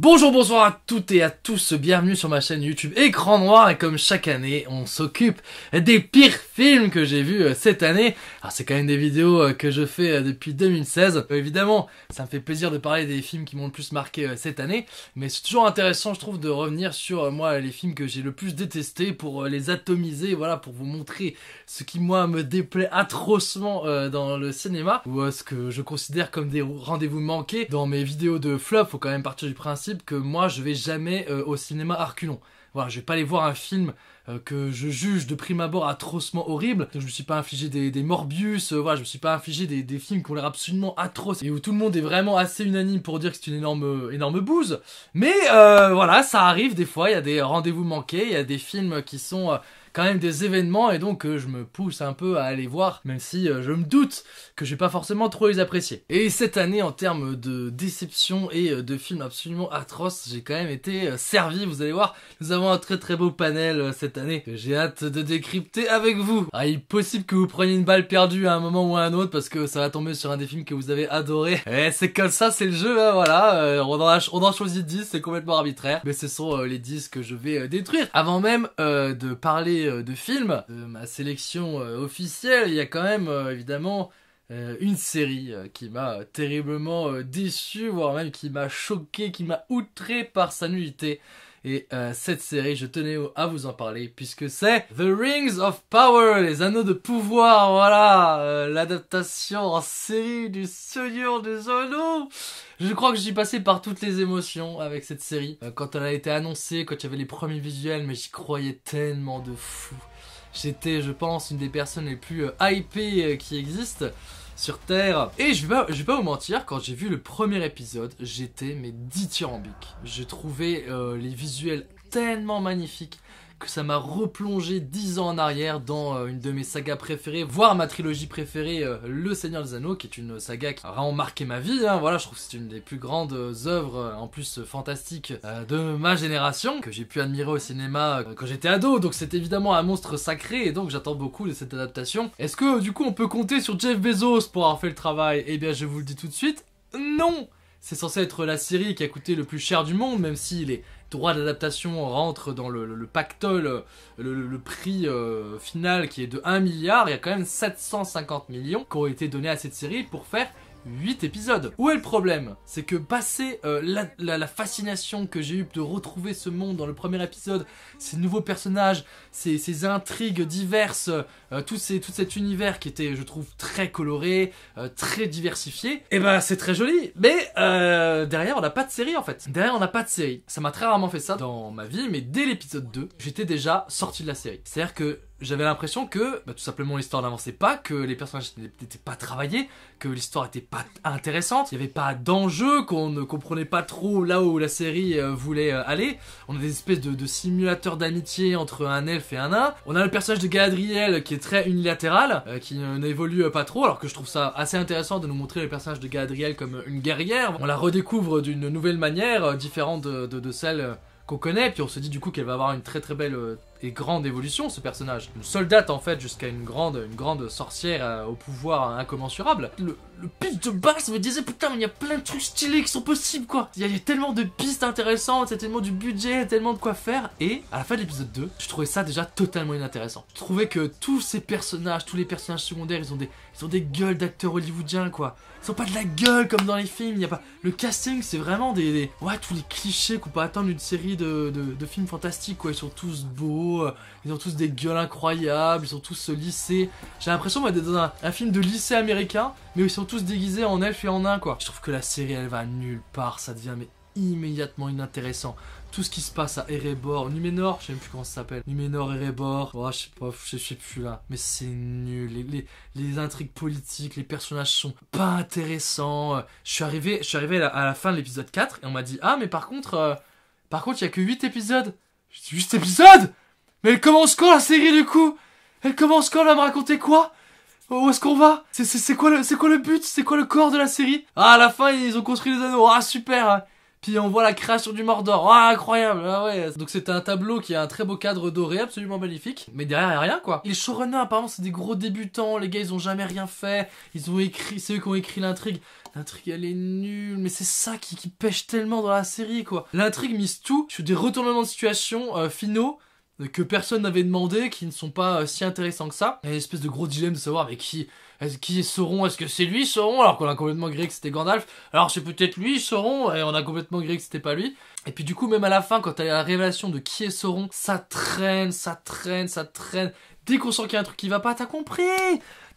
Bonjour, bonsoir à toutes et à tous, bienvenue sur ma chaîne YouTube Écran Noir et comme chaque année, on s'occupe des pires films que j'ai vus euh, cette année. Alors ah, c'est quand même des vidéos euh, que je fais euh, depuis 2016. Évidemment, ça me fait plaisir de parler des films qui m'ont le plus marqué cette année, mais c'est toujours intéressant je trouve de revenir sur moi les films que j'ai le plus détestés pour les atomiser, voilà, pour vous montrer ce qui moi me déplaît atrocement dans le cinéma ou ce que je considère comme des rendez-vous manqués. Dans mes vidéos de flop, faut quand même partir du principe que moi je vais jamais euh, au cinéma Arculon. Voilà, je vais pas aller voir un film euh, que je juge de prime abord atrocement horrible. Je me suis pas infligé des, des Morbius, euh, voilà, je me suis pas infligé des, des films qui ont l'air absolument atroces et où tout le monde est vraiment assez unanime pour dire que c'est une énorme, énorme bouse. Mais voilà, ça arrive des fois, il y a des rendez-vous manqués, il y a des films qui sont quand même des événements et donc euh, je me pousse un peu à aller voir, même si euh, je me doute que je vais pas forcément trop les apprécier. Et cette année, en termes de déception et euh, de films absolument atroces, j'ai quand même été servi, vous allez voir. Nous avons un très très beau panel cette année que j'ai hâte de décrypter avec vous. Ah, il est possible que vous preniez une balle perdue à un moment ou à un autre parce que ça va tomber sur un des films que vous avez adoré. Et eh, c'est comme ça, c'est le jeu, hein, voilà. on, en a, on en choisit 10, c'est complètement arbitraire. Mais ce sont les 10 que je vais détruire. Avant même de parler euh, de films, ma sélection euh, officielle, il y a quand même euh, évidemment une série qui m'a terriblement déçu, voire même qui m'a choqué, qui m'a outré par sa nullité. Et euh, cette série, je tenais à vous en parler puisque c'est The Rings of Power, les anneaux de pouvoir, voilà, euh, l'adaptation en série du Seigneur des Anneaux. Je crois que j'y passé par toutes les émotions avec cette série. Euh, quand elle a été annoncée, quand il y avait les premiers visuels, mais j'y croyais tellement de fou. J'étais, je pense, une des personnes les plus hypées qui existent sur Terre. Et je vais je vais pas vous mentir, quand j'ai vu le premier épisode, j'étais mais dithyrambique. Je trouvais euh, les visuels tellement magnifiques, que ça m'a replongé 10 ans en arrière dans euh, une de mes sagas préférées, voire ma trilogie préférée, euh, Le Seigneur des Anneaux, qui est une saga qui a vraiment marqué ma vie. Hein. Voilà, je trouve que c'est une des plus grandes euh, œuvres, en plus fantastiques, de ma génération, que j'ai pu admirer au cinéma quand j'étais ado. Donc c'est évidemment un monstre sacré, et donc j'attends beaucoup de cette adaptation. Est-ce que du coup on peut compter sur Jeff Bezos pour avoir fait le travail Eh bien je vous le dis tout de suite, non c'est censé être la série qui a coûté le plus cher du monde, même s'il est droit d'adaptation rentre dans le, pactole, le, prix euh, final qui est de 1 milliard, il y a quand même 750 millions qui ont été donnés à cette série pour faire 8 épisodes. Où est le problème C'est que passé euh, la, fascination que j'ai eue de retrouver ce monde dans le premier épisode, ces nouveaux personnages, ces, ces intrigues diverses, euh, tout, ces, tout, cet univers qui était, je trouve, très coloré, euh, très diversifié, et eh ben c'est très joli. Mais derrière, on n'a pas de série en fait. Derrière, on n'a pas de série. Ça m'a très rarement fait ça dans ma vie, mais dès l'épisode 2, j'étais déjà sorti de la série. C'est-à-dire que j'avais l'impression que bah, tout simplement l'histoire n'avançait pas, que les personnages n'étaient pas travaillés, que l'histoire n'était pas intéressante, il n'y avait pas d'enjeu, qu'on ne comprenait pas trop là où la série euh, voulait euh, aller. On a des espèces de, simulateurs d'amitié entre un elfe et un nain. On a le personnage de Galadriel qui est très unilatéral, euh, qui n'évolue pas trop, alors que je trouve ça assez intéressant de nous montrer le personnage de Galadriel comme une guerrière. On la redécouvre d'une nouvelle manière, différente de, de celle qu'on connaît, puis on se dit du coup qu'elle va avoir une très très belle et grande évolution ce personnage. Une soldate en fait jusqu'à une grande, une grande sorcière euh, au pouvoir incommensurable. Le, piste de base me disait putain il y a plein de trucs stylés qui sont possibles quoi. Il y, a tellement de pistes intéressantes, il y a tellement du budget, tellement de quoi faire. Et à la fin de l'épisode 2, je trouvais ça déjà totalement inintéressant. Je trouvais que tous ces personnages, tous les personnages secondaires, ils ont des ils ont des gueules d'acteurs hollywoodiens, quoi. Ils sont pas de la gueule comme dans les films. Y a pas... Le casting, c'est vraiment des, Ouais, tous les clichés qu'on peut attendre d'une série de, films fantastiques, quoi. Ils sont tous beaux, euh, ils ont tous des gueules incroyables, ils sont tous lycée. J'ai l'impression d'être dans un, film de lycée américain, mais ils sont tous déguisés en elfes et en nains, quoi. Je trouve que la série, elle va nulle part. Ça devient mais, immédiatement inintéressant tout ce qui se passe à Erebor, Numénor, je sais plus comment ça s'appelle, Numénor, Erebor, oh, je sais pas, sais plus là, mais c'est nul, les, intrigues politiques, les personnages sont pas intéressants, je suis arrivé, je suis à la, fin de l'épisode 4 et on m'a dit, ah mais par contre, euh, par contre il y a que 8 épisodes, 8 épisodes Mais elle commence quand la série du coup Elle commence quand, elle va me raconter quoi où est-ce qu'on va C'est quoi, quoi le but C'est quoi le corps de la série Ah, à la fin, ils ont construit les anneaux. Ah, super hein puis on voit la création du Mordor. Ah, incroyable ah ouais. Donc c'était un tableau qui a un très beau cadre doré, absolument magnifique. Mais derrière, il rien, quoi. les showrunners, apparemment, c'est des gros débutants. Les gars, ils ont jamais rien fait. Ils ont écrit... C'est eux qui ont écrit l'intrigue. L'intrigue, elle est nulle, mais c'est ça qui, pêche tellement dans la série, quoi. L'intrigue mise tout sur des retournements de situation euh, finaux euh, que personne n'avait demandé, qui ne sont pas euh, si intéressants que ça. Il y a une espèce de gros dilemme de savoir avec qui qui est Sauron Est-ce que c'est lui Sauron Alors qu'on a complètement grillé que c'était Gandalf. Alors c'est peut-être lui Sauron et on a complètement grillé que c'était pas lui. Et puis du coup même à la fin quand t'as la révélation de qui est Sauron, ça traîne, ça traîne, ça traîne. Dès qu'on sent qu'il y a un truc qui va pas, t'as compris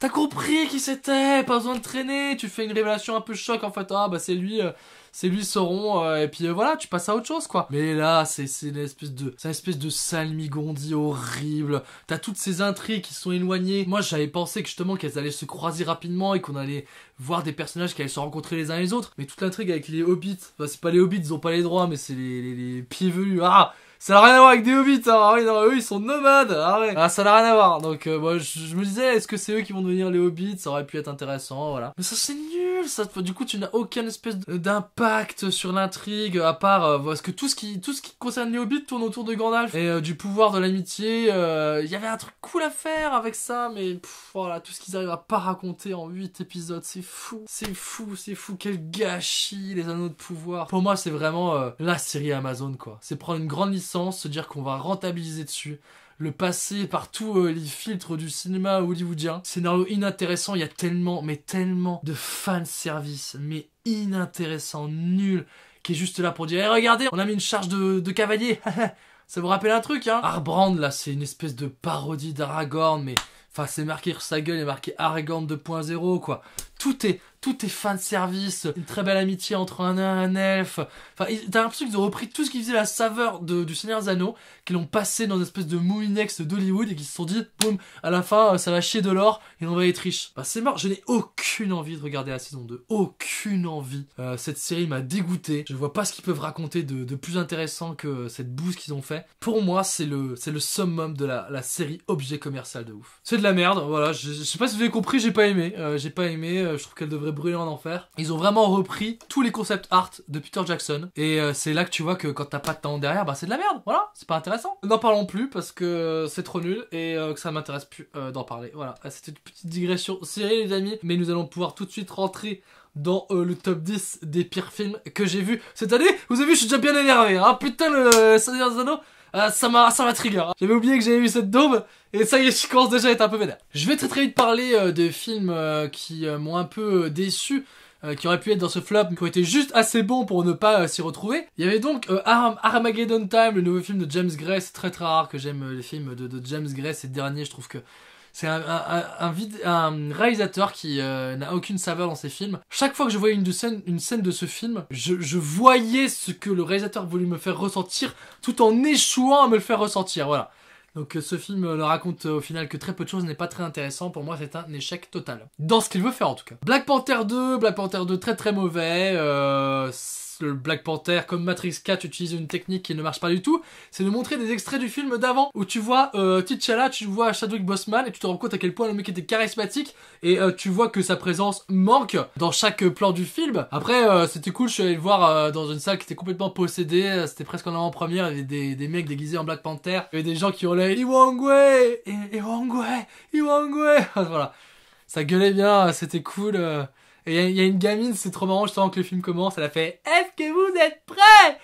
T'as compris qui c'était, pas besoin de traîner, tu fais une révélation un peu choc en fait, ah bah c'est lui, euh, c'est lui Sauron, euh, et puis euh, voilà, tu passes à autre chose quoi. Mais là, c'est une espèce de, c'est une espèce de salmigondi horrible, t'as toutes ces intrigues qui sont éloignées. Moi j'avais pensé que justement qu'elles allaient se croiser rapidement et qu'on allait voir des personnages qui allaient se rencontrer les uns les autres, mais toute l'intrigue avec les hobbits, enfin c'est pas les hobbits, ils ont pas les droits, mais c'est les, les pieds velus, ah ça n'a rien à voir avec des hobbits, hein. Ah oui, non, eux, ils sont nomades. Ah Ah, ça n'a rien à voir. Donc, euh, moi, je, me disais, est-ce que c'est eux qui vont devenir les hobbits Ça aurait pu être intéressant, voilà. Mais ça, c'est nul. Ça, du coup, tu n'as aucune espèce d'impact sur l'intrigue, à part euh, parce que tout ce qui, tout ce qui concerne les hobbits tourne autour de Gandalf et euh, du pouvoir de l'amitié. Il y avait un truc cool à faire avec ça, mais voilà, tout ce qu'ils arrivent à pas raconter en 8 épisodes, c'est fou, c'est fou, c'est fou. Quel gâchis, les anneaux de pouvoir. Pour moi, c'est vraiment la série Amazon, quoi. C'est prendre une grande licence se dire qu'on va rentabiliser dessus, le passer par tous euh, les filtres du cinéma hollywoodien. Scénario inintéressant, il y a tellement, mais tellement de fanservice, mais inintéressant, nul, qui est juste là pour dire hey, eh, regardez, on a mis une charge de, de cavalier !» Ça vous rappelle un truc, hein Arbrand, là, c'est une espèce de parodie d'Aragorn, mais... Enfin, c'est marqué sur sa gueule, il est marqué Aragorn 2.0, quoi. Tout est tout est de service, une très belle amitié entre un nain et un elfe. Enfin, t'as l'impression qu'ils ont repris tout ce qui faisait la saveur de, du Seigneur des Anneaux, qu'ils l'ont passé dans une espèce de Moulinex d'Hollywood et qu'ils se sont dit, boum, à la fin, euh, ça va chier de l'or et on va être riches. Bah, c'est mort, je n'ai aucune envie de regarder la saison 2. Aucune envie. Euh, cette série m'a dégoûté. Je vois pas ce qu'ils peuvent raconter de, plus intéressant que cette bouse qu'ils ont fait. Pour moi, c'est le, c'est le summum de la, série objet commercial de ouf. C'est de la merde, voilà. Je, sais pas si vous avez compris, j'ai pas aimé. Euh, j'ai pas aimé, je trouve qu'elle devrait brûlant en Enfer. Ils ont vraiment repris tous les concepts art de Peter Jackson. Et euh, c'est là que tu vois que quand t'as pas de temps derrière, bah c'est de la merde. Voilà, c'est pas intéressant. N'en parlons plus parce que c'est trop nul et euh, que ça m'intéresse plus euh, d'en parler. Voilà, ah, c'était une petite digression série les amis. Mais nous allons pouvoir tout de suite rentrer dans le top 10 des pires films que j'ai vu cette année. Vous avez vu, je suis déjà bien énervé. Ah Putain, le euh, ça m'a ça m'a trigger. Hein. J'avais oublié que j'avais eu cette daube et ça y est, je commence déjà à être un peu vénère. Je vais très très vite parler euh, de films euh, qui m'ont un peu déçu. qui auraient pu être dans ce flop, mais qui ont été juste assez bons pour ne pas s'y retrouver. Il y avait donc Armageddon Time, le nouveau film de James Gray. C'est très très rare que j'aime les films de, de James Gray. Ces derniers, je trouve que c'est un, réalisateur qui euh, n'a aucune saveur dans ses films. Chaque fois que je voyais une, scène, de ce film, je, voyais ce que le réalisateur voulait me faire ressentir tout en échouant à me le faire ressentir. Voilà. Donc euh, ce film ne euh, raconte au final que très peu de choses, n'est pas très intéressant, pour moi c'est un échec total. Dans ce qu'il veut faire en tout cas. Black Panther 2, Black Panther 2 très très mauvais, euh, le Black Panther, comme Matrix 4 utilise une technique qui ne marche pas du tout, c'est de montrer des extraits du film d'avant, où tu vois euh, T'Challa, tu vois Chadwick Boseman, et tu te rends compte à quel point le mec était charismatique, et euh, tu vois que sa présence manque dans chaque plan du film. Après, euh, c'était cool, je suis allé le voir dans une salle qui était complètement possédée, c'était presque en avant-première, il y avait des, mecs déguisés en Black Panther, il y avait des gens qui hurlaient « Iwangwe Iwangwe Iwangwe !» Voilà. Ça gueulait bien, c'était cool... Et il y, a une gamine, c'est trop marrant, justement, que le film commence, elle a fait Est-ce que vous êtes prêts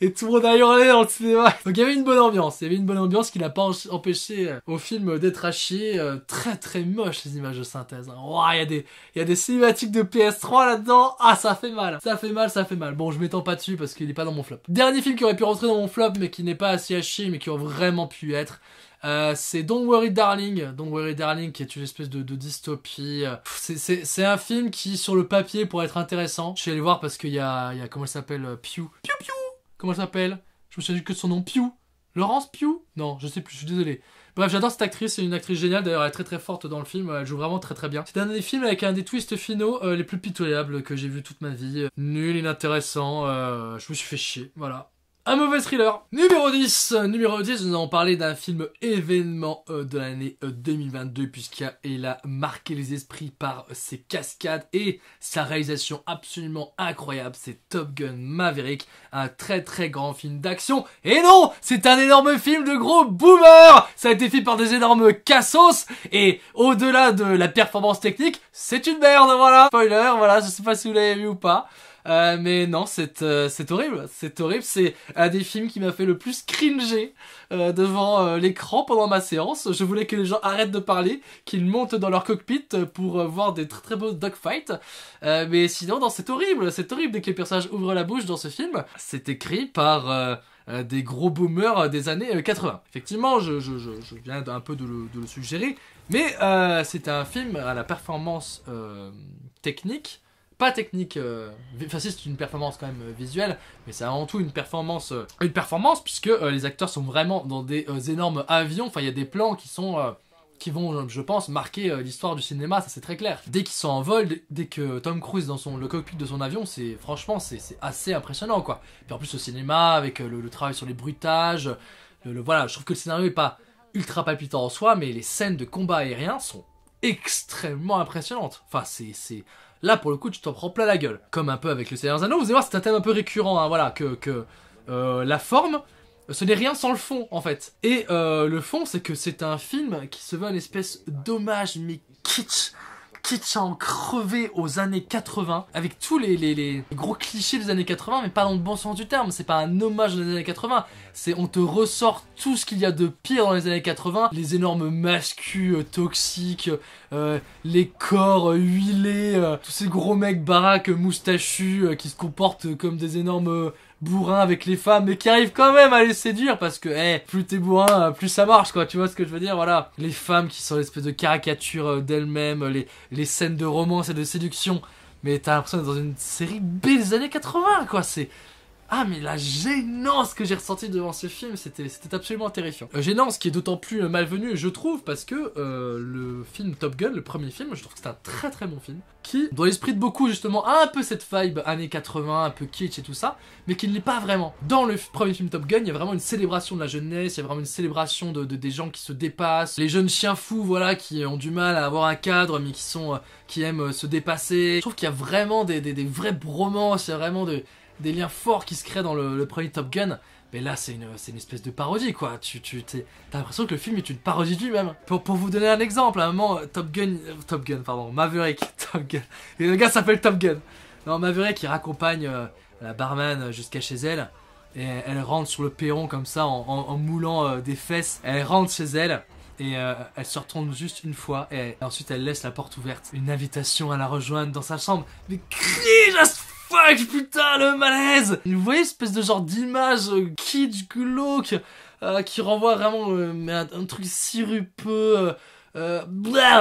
et tout le monde a hurlé dans le cinéma. Donc il y avait une bonne ambiance, il y avait une bonne ambiance qui n'a pas empêché euh, au film d'être à euh, très très moche les images de synthèse. il y a des y a des cinématiques de PS3 là-dedans. Ah, ça fait mal. Ça fait mal, ça fait mal. Bon, je m'étends pas dessus parce qu'il est pas dans mon flop. Dernier film qui aurait pu rentrer dans mon flop mais qui n'est pas assez à mais qui aurait vraiment pu être euh, c'est Don't Worry Darling, Don't Worry Darling qui est une espèce de, dystopie. C'est un film qui, sur le papier, pourrait être intéressant. Je suis allé voir parce qu'il y a, comment elle s'appelle Pew. Pew Pew Comment elle s'appelle Je me souviens que son nom, Pew. Laurence Pew Non, je sais plus, je suis désolé. Bref, j'adore cette actrice, c'est une actrice géniale, d'ailleurs elle est très très forte dans le film, elle joue vraiment très très bien. C'est un des films avec un des twists finaux euh, les plus pitoyables que j'ai vu toute ma vie. Nul, inintéressant, euh, je me suis fait chier, voilà. Un mauvais thriller. Numéro 10. Numéro 10, nous allons parler d'un film événement euh, de l'année 2022 euh, puisqu'il a marqué les esprits par ses cascades et sa réalisation absolument incroyable. C'est Top Gun Maverick, un très très grand film d'action. Et non, c'est un énorme film de gros boomer. Ça a été fait par des énormes cassos et au-delà de la performance technique, c'est une merde, voilà. Spoiler, voilà, je sais pas si vous l'avez vu ou pas. Euh, mais non, c'est euh, c'est horrible, c'est horrible. C'est un des films qui m'a fait le plus cringer euh, devant euh, l'écran pendant ma séance. Je voulais que les gens arrêtent de parler, qu'ils montent dans leur cockpit pour voir des très très beaux dogfights. mais sinon, non, c'est horrible, c'est horrible dès que les personnages ouvrent la bouche dans ce film. C'est écrit par des gros boomers des années 80. Effectivement, je, je, viens un peu de le, suggérer, mais euh, c'est un film à la performance technique pas technique. Euh, enfin, si, c'est une performance quand même euh, visuelle, mais c'est avant tout une performance, euh, une performance puisque les acteurs sont vraiment dans des énormes avions. Enfin, il y a des plans qui sont qui vont, je pense, marquer l'histoire du cinéma, ça c'est très clair. Dès qu'ils sont en vol, dès que Tom Cruise dans son, le cockpit de son avion, c'est franchement c'est assez impressionnant quoi. Et en plus au cinéma, avec le, travail sur les bruitages, le, voilà, je trouve que le scénario est pas ultra palpitant en soi, mais les scènes de combat aérien sont extrêmement impressionnantes. Enfin, c'est Là, pour le coup, tu t'en prends plein la gueule. Comme un peu avec le Seigneur Zano, vous allez voir, c'est un thème un peu récurrent, hein, voilà, que, que euh, la forme, ce n'est rien sans le fond, en fait. Et euh, le fond, c'est que c'est un film qui se veut une espèce d'hommage, mais kitsch, kitsch à en aux années 80, avec tous les, gros clichés des années 80, mais pas dans le bon sens du terme, c'est pas un hommage aux années 80, c'est on te ressort tout ce qu'il y a de pire dans les années 80, les énormes mascus euh, toxiques, euh, les corps euh, huilés, tous ces gros mecs baraques moustachus qui se comportent comme des énormes bourrin avec les femmes, mais qui arrive quand même à les séduire parce que, eh plus t'es bourrin, euh, plus ça marche, quoi. Tu vois ce que je veux dire Voilà. Les femmes qui sont l'espèce de caricature euh, d'elles-mêmes, euh, les, les scènes de romance et de séduction. Mais t'as l'impression d'être dans une série B des années 80, quoi. C'est ah mais la gênance que j'ai ressentie devant ce film, c'était absolument terrifiant. Euh, gênance qui est d'autant plus euh, malvenu, malvenue, je trouve, parce que euh, le film Top Gun, le premier film, je trouve que c'est un très très bon film, qui, dans l'esprit de beaucoup justement, a un peu cette vibe années 80, un peu kitsch et tout ça, mais qui ne l'est pas vraiment. Dans le premier film Top Gun, il y a vraiment une célébration de la jeunesse, il y a vraiment une célébration de, des gens qui se dépassent, les jeunes chiens fous, voilà, qui ont du mal à avoir un cadre, mais qui sont, qui aiment se dépasser. Je trouve qu'il y a vraiment des, des, des vraies bromances, il y a vraiment des des liens forts qui se créent dans le, premier Top Gun. Mais là, c'est une, une, espèce de parodie, quoi. Tu, tu t'as l'impression que le film est une parodie de lui-même. Pour, pour, vous donner un exemple, à un moment, Top Gun, euh, Top Gun, pardon, Maverick, Top Gun. Et le gars s'appelle Top Gun. Non, Maverick, il raccompagne euh, la barman euh, jusqu'à chez elle. Et elle rentre sur le perron comme ça, en, moulant des fesses. Elle rentre chez elle. Et elle se retourne juste une fois et, ensuite elle laisse la porte ouverte. Une invitation à la rejoindre dans sa chambre. Mais crie, putain, le malaise Vous voyez, espèce de genre d'image euh, kitsch, glauque, euh, qui renvoie vraiment euh, un, truc sirupeux... blah,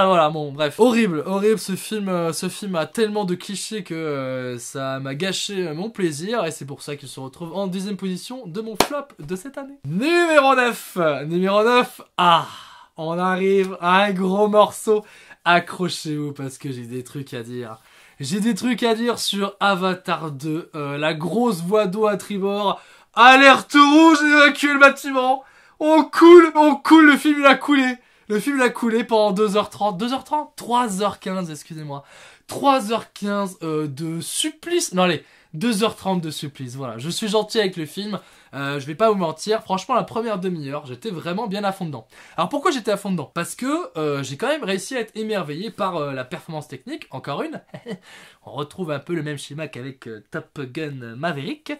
voilà, bon, bref, horrible, horrible ce film. ce film a tellement de clichés que ça m'a gâché mon plaisir et c'est pour ça qu'il se retrouve en deuxième position de mon flop de cette année. Numéro 9, numéro 9, ah, on arrive à un gros morceau. Accrochez-vous parce que j'ai des trucs à dire. J'ai des trucs à dire sur Avatar 2, euh, la grosse voie d'eau à tribord, alerte rouge, évacuer le bâtiment, on coule, on coule, le film il a coulé. Le film il a coulé pendant 2h30, 2h30 3h15, excusez-moi. 3h15 euh, de supplice. Non allez, 2h30 de supplice, voilà. Je suis gentil avec le film, euh, je vais pas vous mentir. Franchement, la première demi-heure, j'étais vraiment bien à fond dedans. Alors pourquoi j'étais à fond dedans Parce que euh, j'ai quand même réussi à être émerveillé par euh, la performance technique, encore une. On retrouve un peu le même schéma qu'avec Top Gun Maverick.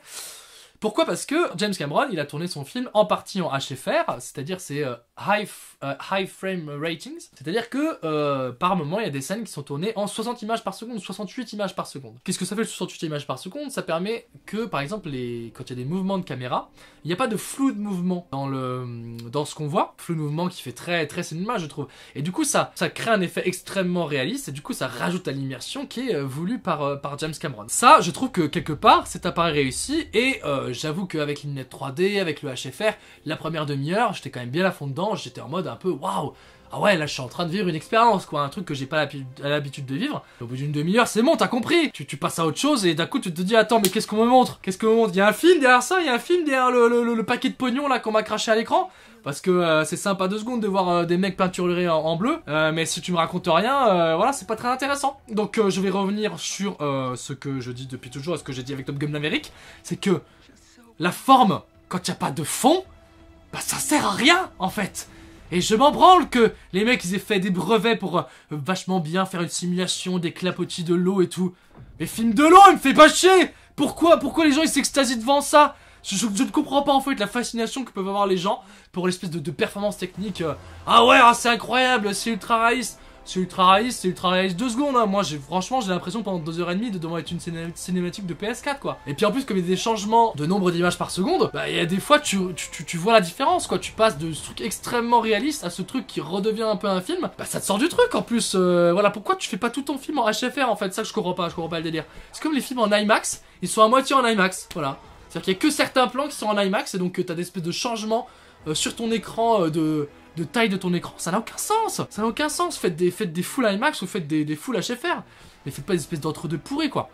Pourquoi Parce que James Cameron, il a tourné son film en partie en HFR, c'est-à-dire c'est euh, euh, high, frame ratings, c'est-à-dire que euh, par moment il y a des scènes qui sont tournées en 60 images par seconde, 68 images par seconde. Qu'est-ce que ça fait le 68 images par seconde Ça permet que par exemple les... quand il y a des mouvements de caméra, il n'y a pas de flou de mouvement dans le dans ce qu'on voit, flou de mouvement qui fait très très cinéma je trouve. Et du coup ça ça crée un effet extrêmement réaliste et du coup ça rajoute à l'immersion qui est voulue par par James Cameron. Ça, je trouve que quelque part cet appareil réussi et j'avoue qu'avec l'Innet 3D, avec le HFR, la première demi-heure, j'étais quand même bien à fond dedans, j'étais en mode un peu waouh, ah ouais, là je suis en train de vivre une expérience, quoi, un truc que j'ai pas l'habitude de vivre. Au bout d'une demi-heure, c'est bon, t'as compris. Tu, passes à autre chose et d'un coup tu te dis, attends, mais qu'est-ce qu'on me montre Qu'est-ce qu'on me montre Il y a un film derrière ça, il y a un film derrière le, paquet de pognon là qu'on m'a craché à l'écran. Parce que euh, c'est sympa deux secondes de voir euh, des mecs peinturés en, bleu, euh, mais si tu me racontes rien, voilà, c'est pas très intéressant. Donc je vais revenir sur ce que je dis depuis toujours, ce que j'ai dit avec Top Gun d'Amérique, c'est que la forme, quand il n'y a pas de fond, bah ça sert à rien en fait. Et je m'en branle que les mecs ils aient fait des brevets pour euh, vachement bien faire une simulation des clapotis de l'eau et tout. Mais film de l'eau, il me fait pas chier Pourquoi Pourquoi les gens ils s'extasient devant ça je, ne comprends pas en fait la fascination que peuvent avoir les gens pour l'espèce de, performance technique. Euh. ah ouais, ah, c'est incroyable, c'est ultra réaliste. C'est ultra réaliste, c'est ultra réaliste deux secondes. Hein. Moi, franchement, j'ai l'impression pendant 2h30 de devoir être une cinématique de PS4, quoi. Et puis en plus, comme il y a des changements de nombre d'images par seconde, bah, il y a des fois, tu, vois la différence, quoi. Tu passes de ce truc extrêmement réaliste à ce truc qui redevient un peu un film. Bah, ça te sort du truc en plus. Euh, voilà, pourquoi tu fais pas tout ton film en HFR en fait Ça, je comprends pas, je comprends pas le délire. C'est comme les films en IMAX, ils sont à moitié en IMAX, voilà. C'est-à-dire qu'il y a que certains plans qui sont en IMAX et donc tu euh, t'as des espèces de changements euh, sur ton écran de de taille de ton écran. Ça n'a aucun sens. Ça n'a aucun sens. Faites des, faites des full IMAX ou faites des, des full HFR. Mais faites pas des espèces d'entre-deux pourris, quoi.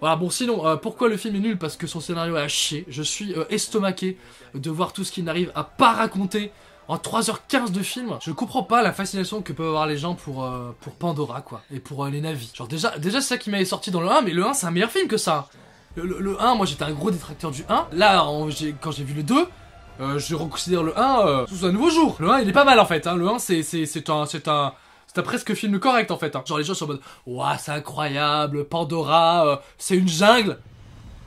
Voilà, bon, sinon, euh, pourquoi le film est nul Parce que son scénario est à chier. Je suis euh, estomaqué de voir tout ce qu'il n'arrive à pas raconter en 3h15 de film, je comprends pas la fascination que peuvent avoir les gens pour, euh, pour Pandora, quoi, et pour les navis. Genre, déjà, déjà c'est ça qui m'avait sorti dans le 1, mais le 1, c'est un meilleur film que ça. Le, 1, moi j'étais un gros détracteur du 1. Là, quand j'ai vu le 2, euh, je reconsidère le 1 euh, sous un nouveau jour. Le 1, il est pas mal en fait. Hein. Le 1, c'est un, c'est un, c'est un presque film correct en fait. Hein. Genre les gens sont en mode, waouh, c'est incroyable, Pandora, euh, c'est une jungle.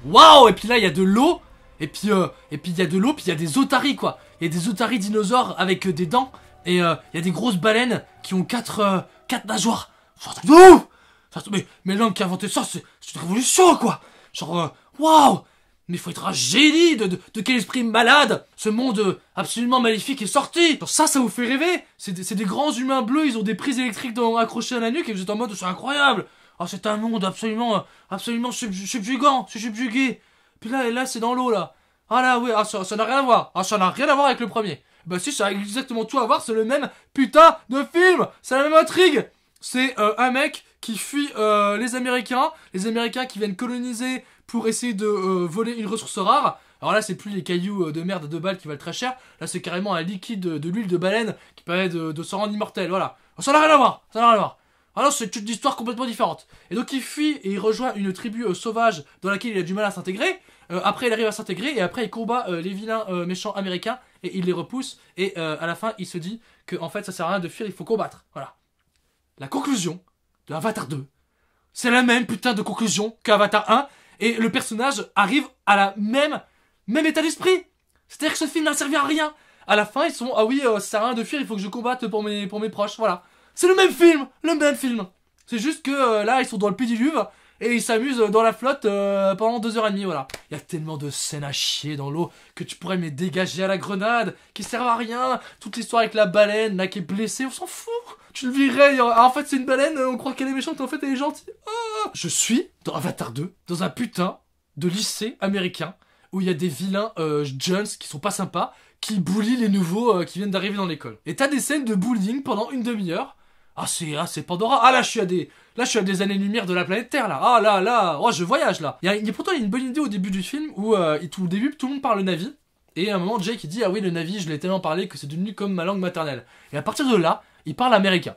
Waouh Et puis là, il y a de l'eau. Et puis, euh, et puis il y a de l'eau, puis il y a des otaries quoi. Il y a des otaries dinosaures avec des dents. Et il y a des grosses baleines qui ont 4 quatre nageoires. mais, mais l'homme qui a inventé ça, c'est une révolution quoi. Genre, waouh mais il faut être un génie de, de, quel esprit malade Ce monde euh, absolument maléfique est sorti Ça, ça vous fait rêver C'est des grands humains bleus, ils ont des prises électriques dans, accrochées à la nuque et vous êtes en mode c'est incroyable Ah, c'est un monde absolument, euh, absolument subjugant, subjugué Puis là, et là c'est dans l'eau là Ah là, oui, ah, ça n'a rien à voir Ah, ça n'a rien à voir avec le premier Bah si, ça a exactement tout à voir, c'est le même putain de film C'est la même intrigue C'est euh, un mec qui fuit les Américains, les Américains qui viennent coloniser pour essayer de euh, voler une ressource rare. Alors là, c'est plus les cailloux euh, de merde de balles qui valent très cher. Là, c'est carrément un liquide de l'huile de baleine qui permet de, se rendre immortel. Voilà. Oh, ça n'a rien à voir. Ça n'a rien à voir. Alors, ah c'est une histoire complètement différente. Et donc, il fuit et il rejoint une tribu euh, sauvage dans laquelle il a du mal à s'intégrer. après, il arrive à s'intégrer et après, il combat les vilains méchants américains et il les repousse. Et à la fin, il se dit que en fait, ça sert à rien de fuir, il faut combattre. Voilà. La conclusion de Avatar 2, c'est la même putain de conclusion qu'Avatar 1 et le personnage arrive à la même, même état d'esprit. C'est-à-dire que ce film n'a servi à rien. À la fin, ils sont, ah oui, ça sert à rien de fuir, il faut que je combatte pour mes, pour mes proches. Voilà. C'est le même film, le même film. C'est juste que euh, là, ils sont dans le pédiluve et ils s'amusent dans la flotte euh, pendant deux heures et demie, voilà. Il y a tellement de scènes à chier dans l'eau que tu pourrais me dégager à la grenade, qui servent à rien, toute l'histoire avec la baleine, là, qui est blessée, on s'en fout je le virais. Ah, en fait, c'est une baleine, on croit qu'elle est méchante, en fait, elle est gentille. Ah je suis dans Avatar 2, dans un putain de lycée américain où il y a des vilains euh, Jones qui sont pas sympas, qui boulient les nouveaux euh, qui viennent d'arriver dans l'école. Et t'as des scènes de bullying pendant une demi-heure. Ah c'est ah, c'est Pandora. Ah là je suis à des là je suis à des années lumière de la planète Terre là. Ah là là oh je voyage là. Il y a, pourtant il y a une bonne idée au début du film où euh, tout au début tout le monde parle le navi et à un moment Jake il dit ah oui le navi je l'ai tellement parlé que c'est devenu comme ma langue maternelle. Et à partir de là il parle américain,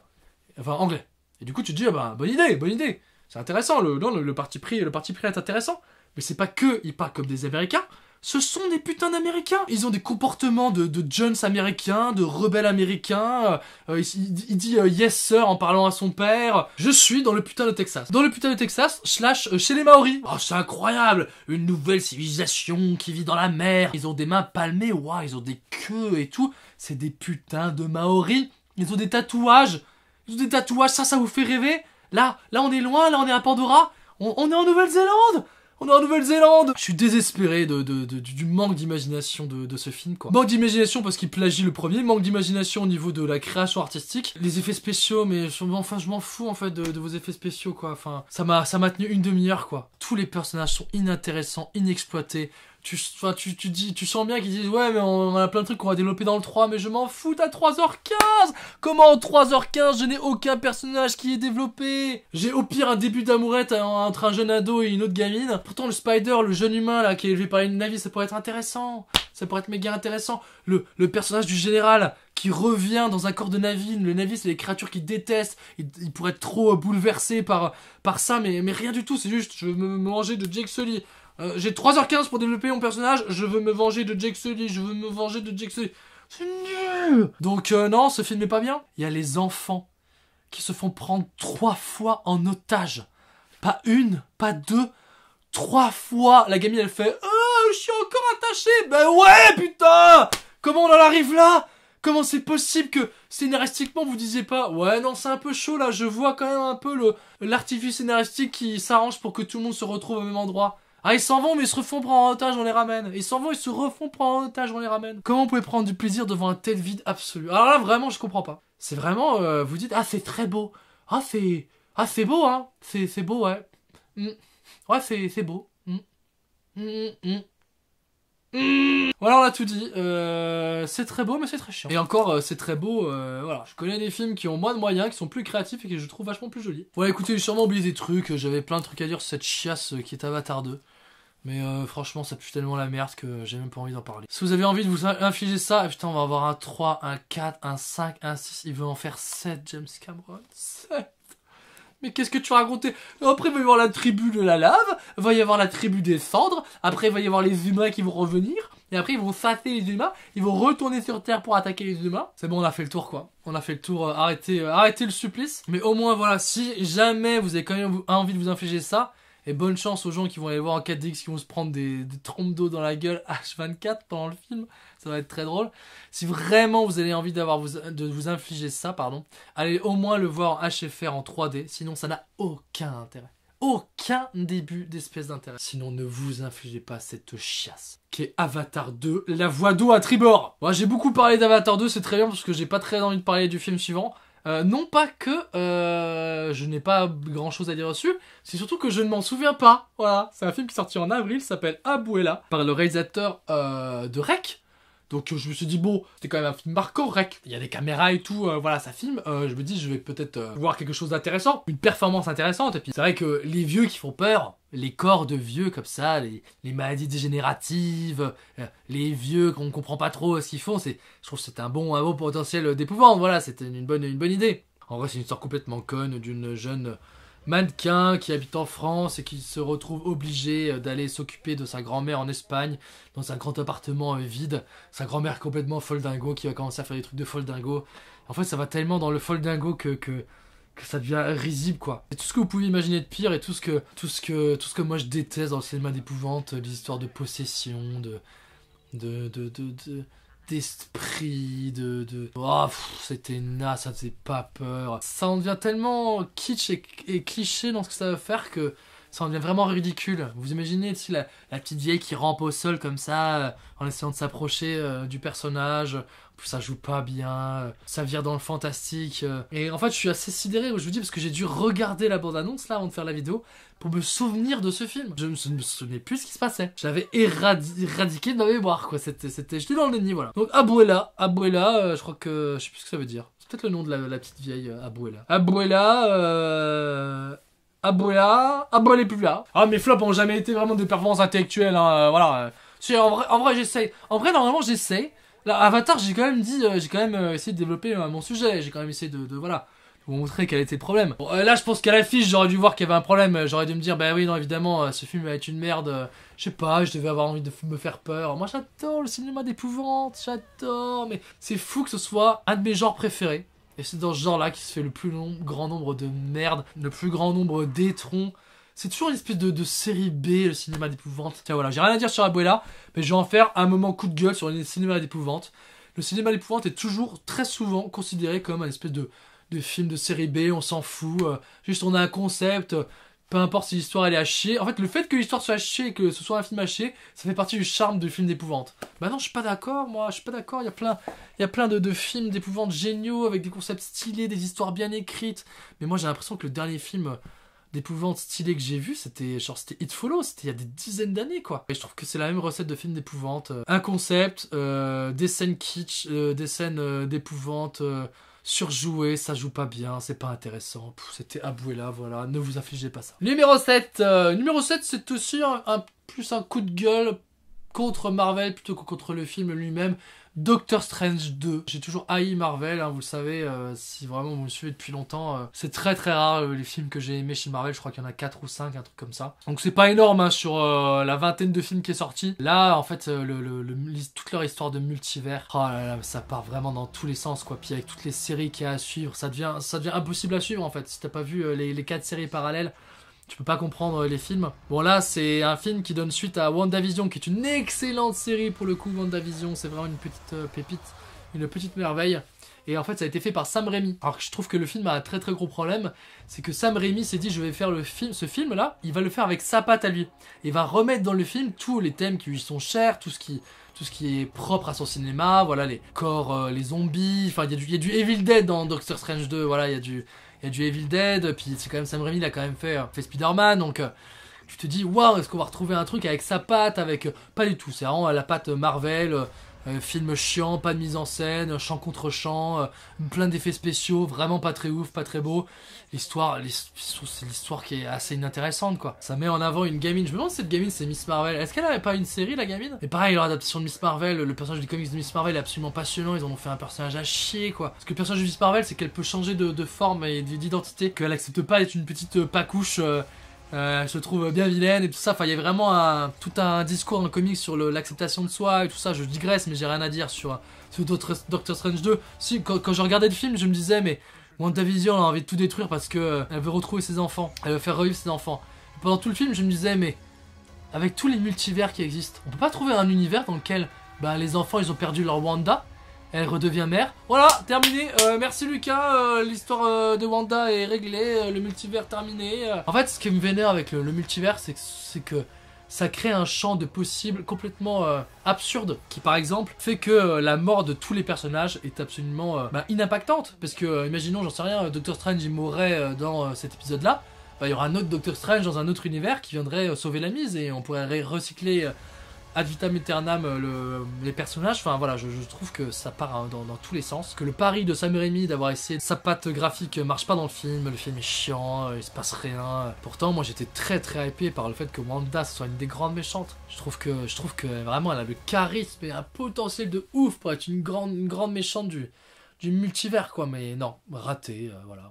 enfin anglais. Et du coup, tu te dis, ah bah, bonne idée, bonne idée. C'est intéressant, le, le, parti pris, le parti pris est intéressant. Mais c'est pas que ils parlent comme des Américains, ce sont des putains d'Américains. Ils ont des comportements de, de américains, de rebelles américains. Euh, il, dit euh, yes sir en parlant à son père. Je suis dans le putain de Texas. Dans le putain de Texas, slash euh, chez les Maoris. Oh, c'est incroyable. Une nouvelle civilisation qui vit dans la mer. Ils ont des mains palmées, waouh, ils ont des queues et tout. C'est des putains de Maoris. Ils ont des tatouages. Ils ont des tatouages, ça, ça vous fait rêver Là, là, on est loin, là, on est à Pandora. On, est en Nouvelle-Zélande on est en Nouvelle-Zélande Je suis désespéré de, du manque d'imagination de, ce film, quoi. Manque d'imagination parce qu'il plagie le premier, manque d'imagination au niveau de la création artistique, les effets spéciaux, mais je, enfin, je m'en fous, en fait, de, vos effets spéciaux, quoi. Enfin, ça m'a tenu une demi-heure, quoi. Tous les personnages sont inintéressants, inexploités, tu, tu, dis, tu sens bien qu'ils disent ouais mais on, a plein de trucs qu'on va développer dans le 3 mais je m'en fous à 3h15 Comment en 3h15 je n'ai aucun personnage qui est développé J'ai au pire un début d'amourette entre un jeune ado et une autre gamine. Pourtant le Spider, le jeune humain là qui est élevé par une navie ça pourrait être intéressant. Ça pourrait être méga intéressant. Le, le personnage du général qui revient dans un corps de Navine. Le Navine, c'est les créatures qu'il déteste. Il, pourrait être trop bouleversé par, par ça, mais, mais rien du tout. C'est juste, je veux me manger de Jake Sully. Euh, j'ai 3h15 pour développer mon personnage, je veux me venger de Jake Sully, je veux me venger de Jake Sully. C'est nul Donc euh, non, ce film n'est pas bien. Il y a les enfants qui se font prendre trois fois en otage. Pas une, pas deux, trois fois. La gamine, elle fait « Oh, je suis encore attachée !» Ben ouais, putain Comment on en arrive là Comment c'est possible que scénaristiquement vous disiez pas ouais non c'est un peu chaud là je vois quand même un peu le l'artifice scénaristique qui s'arrange pour que tout le monde se retrouve au même endroit ah, ils s'en vont, mais ils se refont prendre en otage, on les ramène. Ils s'en vont, ils se refont prendre en otage, on les ramène. Comment on pouvait prendre du plaisir devant un tel vide absolu Alors là, vraiment, je comprends pas. C'est vraiment, euh, vous dites, ah, c'est très beau. Ah, c'est. Ah, c'est beau, hein. C'est beau, ouais. Mm. Ouais, c'est beau. Mm. Mm, voilà, on a tout dit. Euh, c'est très beau, mais c'est très cher Et encore, euh, c'est très beau. voilà, je connais des films qui ont moins de moyens, qui sont plus créatifs et que je trouve vachement plus jolis. Voilà, écoutez, j'ai sûrement oublié des trucs. J'avais plein de trucs à dire sur cette chiasse qui est Avatar 2. Mais euh, franchement, ça pue tellement la merde que j'ai même pas envie d'en parler. Si vous avez envie de vous infliger ça, eh, putain, on va avoir un 3, un 4, un 5, un 6. Il veut en faire 7, James Cameron. 7 mais qu'est-ce que tu racontes Après, il va y avoir la tribu de la lave, il va y avoir la tribu des cendres, après, il va y avoir les humains qui vont revenir, et après, ils vont sasser les humains, ils vont retourner sur Terre pour attaquer les humains. C'est bon, on a fait le tour, quoi. On a fait le tour, euh, arrêtez, euh, arrêtez le supplice. Mais au moins, voilà, si jamais vous avez quand même envie de vous infliger ça, et bonne chance aux gens qui vont aller voir en 4DX, qui vont se prendre des, trompes d'eau dans la gueule H24 pendant le film. Ça va être très drôle. Si vraiment vous avez envie d'avoir de vous infliger ça, pardon, allez au moins le voir en HFR en 3D. Sinon, ça n'a aucun intérêt. Aucun début d'espèce d'intérêt. Sinon, ne vous infligez pas cette chiasse. Qui est Avatar 2, la voix d'eau à tribord. Moi, j'ai beaucoup parlé d'Avatar 2, c'est très bien parce que j'ai pas très envie de parler du film suivant. Euh, non pas que euh, je n'ai pas grand chose à dire dessus, c'est surtout que je ne m'en souviens pas. Voilà, c'est un film qui est sorti en avril, s'appelle Abuela, par le réalisateur euh, de Rec, donc euh, je me suis dit, bon, c'était quand même un film marco, Rec. Il y a des caméras et tout, euh, voilà, ça filme. Euh, je me dis, je vais peut-être voir quelque chose d'intéressant, une performance intéressante. Et puis c'est vrai que les vieux qui font peur, les corps de vieux comme ça, les, maladies dégénératives, les vieux qu'on comprend pas trop ce qu'ils font, c'est, je trouve que c'est un bon, un bon potentiel d'épouvante. Voilà, c'était une bonne, une bonne idée. En vrai, c'est une histoire complètement conne d'une jeune mannequin qui habite en France et qui se retrouve obligé euh, d'aller s'occuper de sa grand-mère en Espagne dans un grand appartement euh, vide. Sa grand-mère complètement folle dingo, qui va commencer à faire des trucs de dingo. En fait, ça va tellement dans le folle que, que, ça devient risible quoi. Et tout ce que vous pouvez imaginer de pire et tout ce que, tout ce que, tout ce que moi je déteste dans le cinéma d'épouvante, euh, les histoires de possession, de, de, de, de d'esprit, de. de... Oh, c'était na, ça faisait pas peur. Ça en devient tellement kitsch et, cliché dans ce que ça veut faire que ça en devient vraiment ridicule. Vous imaginez si la, petite vieille qui rampe au sol comme ça, euh, en essayant de s'approcher euh, du personnage, ça joue pas bien, euh, ça vire dans le fantastique. Euh. Et en fait, je suis assez sidéré, je vous dis, parce que j'ai dû regarder la bande-annonce là avant de faire la vidéo pour me souvenir de ce film. Je ne me souvenais plus ce qui se passait. j'avais éradi éradiqué de ma mémoire, quoi. C'était, j'étais dans le déni, voilà. Donc Abuela, Abuela, euh, je crois que, je sais plus ce que ça veut dire. C'est peut-être le nom de la, petite vieille Abuela. Abuela, euh... Abuela, Abuela est plus là. Ah, mes flops ont jamais été vraiment des performances intellectuelles, hein, voilà. en vrai, en vrai j'essaye. En vrai, normalement, j'essaye Là, Avatar, j'ai quand même dit, euh, j'ai quand même euh, essayé de développer euh, mon sujet, j'ai quand même essayé de, de voilà, vous montrer quel était le problème. Bon, là, je pense qu'à l'affiche, j'aurais dû voir qu'il y avait un problème. J'aurais dû me dire, bah oui, non, évidemment, ce film va être une merde. Je sais pas, je devais avoir envie de me faire peur. Moi, j'adore le cinéma d'épouvante, j'adore, mais c'est fou que ce soit un de mes genres préférés. Et c'est dans ce genre-là qui se fait le plus grand nombre de merdes, le plus grand nombre d'étrons. C'est toujours une espèce de, série B, le cinéma d'épouvante. Tiens, voilà, j'ai rien à dire sur Abuela, mais je vais en faire un moment coup de gueule sur le cinéma d'épouvante. Le cinéma d'épouvante est toujours, très souvent, considéré comme un espèce de, film de série B, on s'en fout. Euh, juste, on a un concept. Euh, peu importe si l'histoire elle est hachée En fait, le fait que l'histoire soit hachée et que ce soit un film haché, ça fait partie du charme du film d'épouvante. Bah non, je suis pas d'accord, moi, je suis pas d'accord. Il y a plein, de, de films d'épouvante géniaux avec des concepts stylés, des histoires bien écrites. Mais moi, j'ai l'impression que le dernier film d'épouvante stylée que j'ai vu, c'était genre c'était It Follow, c'était il y a des dizaines d'années quoi. Et je trouve que c'est la même recette de film d'épouvante, euh. un concept, euh, des scènes kitsch, euh, des scènes d'épouvante surjouées, ça joue pas bien, c'est pas intéressant, c'était là, voilà, ne vous affligez pas ça. Numéro 7, numéro 7 c'est aussi plus un coup de gueule contre Marvel plutôt que contre le film lui-même. Doctor Strange 2. J'ai toujours haï Marvel, hein, vous le savez, euh, si vraiment vous me suivez depuis longtemps, euh, c'est très très rare euh, les films que j'ai aimés chez Marvel, je crois qu'il y en a 4 ou 5, un truc comme ça. Donc c'est pas énorme hein, sur la vingtaine de films qui est sorti. Là, en fait, toute leur histoire de multivers, oh ça part vraiment dans tous les sens, quoi. Puis avec toutes les séries qu'il y a à suivre, ça devient, ça devient impossible à suivre, en fait. Si t'as pas vu les, les 4 séries parallèles, tu peux pas comprendre les films. Bon là, c'est un film qui donne suite à WandaVision, qui est une excellente série pour le coup. WandaVision, c'est vraiment une petite euh, pépite, une petite merveille. Et en fait, ça a été fait par Sam Raimi. Alors que je trouve que le film a un très très gros problème, c'est que Sam Raimi s'est dit je vais faire le film, ce film là, il va le faire avec sa patte à lui. Il va remettre dans le film tous les thèmes qui lui sont chers, tout ce qui tout ce qui est propre à son cinéma, voilà les corps, euh, les zombies, enfin il y, a du Evil Dead dans Doctor Strange 2, voilà il y a du il y a du Evil Dead, puis c'est quand même Sam Raimi, il a quand même fait, euh, fait Spider-Man, donc euh, tu te dis, waouh, est-ce qu'on va retrouver un truc avec sa patte, avec. Euh, pas du tout, c'est vraiment la patte Marvel, euh, film chiant, pas de mise en scène, chant contre chant, euh, plein d'effets spéciaux, vraiment pas très ouf, pas très beau. L'histoire, c'est l'histoire qui est assez inintéressante quoi. Ça met en avant une gamine. Je me demande si cette gamine c'est Miss Marvel. Est-ce qu'elle avait pas une série la gamine Et pareil, leur adaptation de Miss Marvel, le personnage du comics de Miss Marvel est absolument passionnant. Ils en ont fait un personnage à chier quoi. Parce que le personnage de Miss Marvel, c'est qu'elle peut changer de, forme et d'identité, qu'elle accepte pas d'être une petite euh, pacouche. Euh, je trouve bien vilaine et tout ça. Enfin, il y a vraiment tout un discours en comics sur l'acceptation de soi et tout ça. Je digresse, mais j'ai rien à dire sur, sur Doctor Strange 2. Si, quand, je regardais le film, je me disais, mais WandaVision elle a envie de tout détruire parce que euh, veut retrouver ses enfants, elle veut faire revivre ses enfants. pendant tout le film, je me disais, mais avec tous les multivers qui existent, on peut pas trouver un univers dans lequel bah, les enfants ils ont perdu leur Wanda elle redevient mère. Voilà, terminé. Euh, merci Lucas. Euh, l'histoire euh, de Wanda est réglée. le multivers terminé. En fait, ce qui me vénère avec le, multivers, c'est que, ça crée un champ de possibles complètement absurde. Qui, par exemple, fait que la mort de tous les personnages est absolument bah, inimpactante. Parce que, imaginons, j'en sais rien, Doctor Strange il mourrait dans cet épisode-là. Bah, il y aura un autre Doctor Strange dans un autre univers qui viendrait sauver la mise et on pourrait recycler ad vitam aeternam euh, les personnages. Enfin voilà, je, trouve que ça part hein, dans, tous les sens. Que le pari de Sam Raimi d'avoir essayé sa patte graphique marche pas dans le film, le film est chiant, euh, il se passe rien. Pourtant, moi j'étais très très hypé par le fait que Wanda soit une des grandes méchantes. Je trouve que, je trouve que vraiment elle a le charisme et un potentiel de ouf pour être une grande, grande méchante du, du multivers quoi. Mais non, raté, euh, voilà.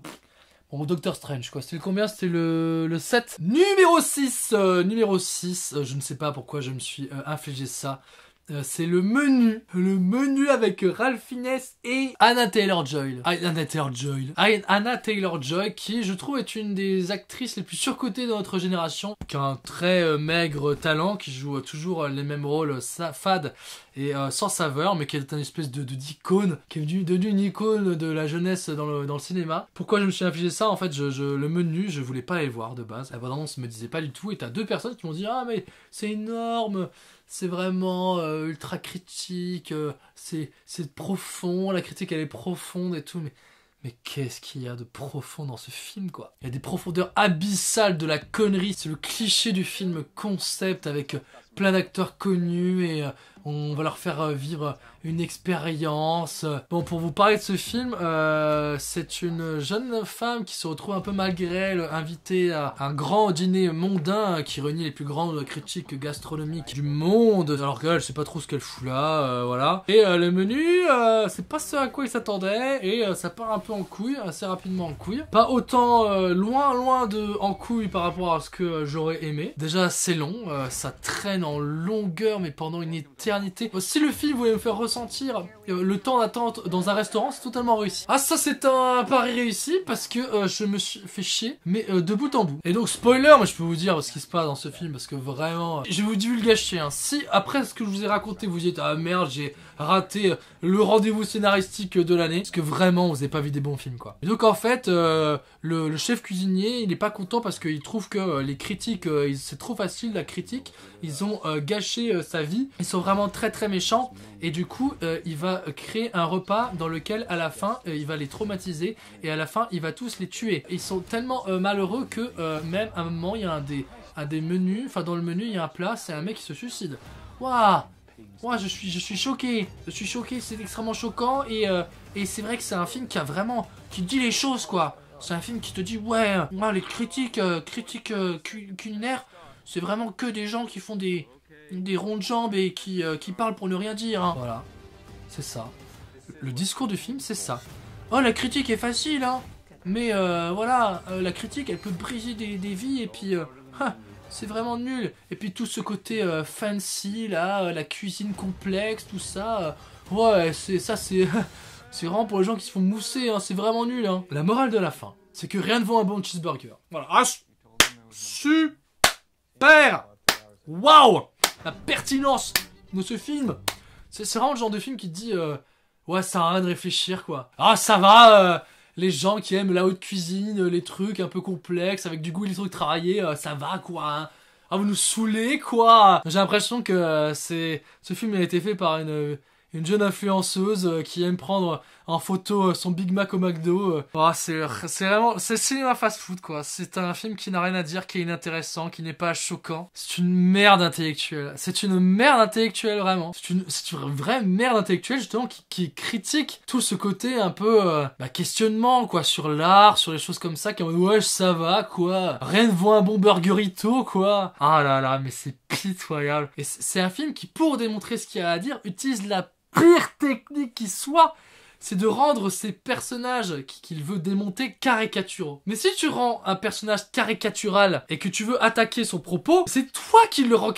Bon, Doctor Strange, quoi. C'était combien C'était le, le 7 Numéro 6 euh, Numéro 6, euh, je ne sais pas pourquoi je me suis euh, infligé ça. Euh, c'est le menu. Le menu avec Ralph Fiennes et Anna Taylor-Joy. Ah, Anna Taylor-Joy. Ah, Anna Taylor-Joy qui, je trouve, est une des actrices les plus surcotées de notre génération. Qui a un très euh, maigre talent, qui joue euh, toujours les mêmes rôles fades et sans saveur, mais qui est une espèce de d'icône, qui est devenue une icône de la jeunesse dans le, cinéma. Pourquoi je me suis infligé ça En fait, je, le menu, je voulais pas aller voir de base. La ne me disait pas du tout. Et t'as deux personnes qui m'ont dit « Ah, mais c'est énorme !» c'est vraiment euh, ultra critique, euh, c'est, profond, la critique elle est profonde et tout, mais, mais qu'est-ce qu'il y a de profond dans ce film quoi Il y a des profondeurs abyssales de la connerie, c'est le cliché du film concept avec euh, plein d'acteurs connus et on va leur faire vivre une expérience. Bon, pour vous parler de ce film, euh, c'est une jeune femme qui se retrouve un peu malgré elle invitée à un grand dîner mondain qui réunit les plus grandes critiques gastronomiques du monde. Alors qu'elle, sais pas trop ce qu'elle fout là, euh, voilà. Et euh, le menu, c'est pas ce à quoi il s'attendait et ça part un peu en couille, assez rapidement en couille. Pas autant loin, loin de en couille par rapport à ce que j'aurais aimé. Déjà, c'est long, ça traîne en longueur mais pendant une éternité. Si le film voulait me faire ressentir euh, le temps d'attente dans un restaurant, c'est totalement réussi. Ah ça c'est un pari réussi parce que euh, je me fais chier, mais euh, de bout en bout. Et donc spoiler, moi je peux vous dire ce qui se passe dans ce film parce que vraiment, je vais vous le Hein. Si après ce que je vous ai raconté, vous êtes ah merde j'ai raté le rendez-vous scénaristique de l'année, parce que vraiment vous n'avez pas vu des bons films quoi. Et donc en fait, le, chef cuisinier il n'est pas content parce qu'il trouve que les critiques, c'est trop facile la critique, ils ont gâché sa vie, ils sont vraiment très très méchants et du coup euh, il va créer un repas dans lequel, à la fin, euh, il va les traumatiser et à la fin, il va tous les tuer. Ils sont tellement euh, malheureux que même à un moment, il y a un des, à des menus, enfin dans le menu, il y a un plat, c'est un mec qui se suicide. Waouh moi je suis, je suis choqué. Je suis choqué. C'est extrêmement choquant et, et c'est vrai que c'est un film qui a vraiment, qui dit les choses quoi. C'est un film qui te dit ouais, moi les critiques, critiques culinaires, c'est vraiment que des gens qui font des, des ronds de jambes et qui, euh, qui parlent pour ne rien dire. Hein. Voilà, c'est ça. Le discours du film, c'est ça. Oh, la critique est facile, hein Mais euh, voilà, euh, la critique, elle peut briser des, vies et puis... c'est vraiment nul. Et puis tout ce côté fancy, là, la cuisine complexe, tout ça. ouais, c'est ça, c'est... c'est vraiment pour les gens qui se font mousser, hein, c'est vraiment nul. Hein. La morale de la fin, c'est que rien ne vaut un bon cheeseburger. Voilà. Ah, super Waouh la pertinence de ce film. C'est vraiment le genre de film qui dit euh, Ouais, ça a rien de réfléchir, quoi. Ah, ça va euh, Les gens qui aiment la haute cuisine, les trucs un peu complexes, avec du goût et les trucs travaillés, euh, ça va, quoi. Hein. Ah, vous nous saoulez, quoi J'ai l'impression que c'est ce film a été fait par une une jeune influenceuse euh, qui aime prendre en photo euh, son Big Mac au McDo. Euh. Oh, c'est vraiment c'est cinéma fast-food quoi. C'est un film qui n'a rien à dire, qui est inintéressant, qui n'est pas choquant. C'est une merde intellectuelle. C'est une merde intellectuelle vraiment. C'est une, une vraie merde intellectuelle justement qui, critique tout ce côté un peu bah, questionnement quoi sur l'art, sur les choses comme ça. Qui en ouais ça va quoi. Rien ne vaut un bon burgerito quoi. Ah là là mais c'est pitoyable. Et c'est un film qui pour démontrer ce qu'il y a à dire utilise la pire technique qui soit, c'est de rendre ces personnages qu'il veut démonter caricaturaux. Mais si tu rends un personnage caricatural et que tu veux attaquer son propos, c'est toi qui le rends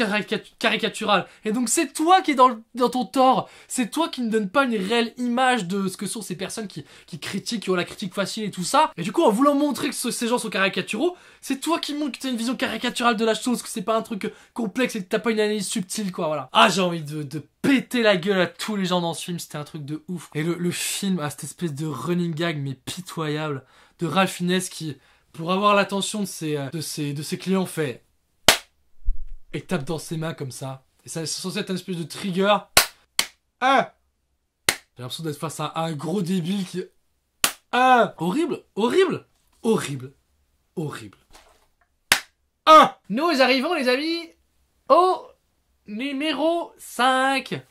caricatural. Et donc c'est toi qui est dans, ton tort. C'est toi qui ne donne pas une réelle image de ce que sont ces personnes qui, critiquent, qui ont la critique facile et tout ça. Et du coup, en voulant montrer que ces gens sont caricaturaux, c'est toi qui montres que t'as une vision caricaturale de la chose, que c'est pas un truc euh, complexe et que t'as pas une analyse subtile, quoi, voilà. Ah, j'ai envie de, péter la gueule à tous les gens dans ce film, c'était un truc de ouf. Et le, film a cette espèce de running gag, mais pitoyable, de Ralph qui, pour avoir l'attention de ses, euh, de, de ses clients, fait... Et tape dans ses mains comme ça. Et ça, c'est censé être un espèce de trigger. Ah J'ai l'impression d'être face à un gros débile qui... Ah Horrible Horrible Horrible horrible. 1 Nous arrivons, les amis, au numéro 5.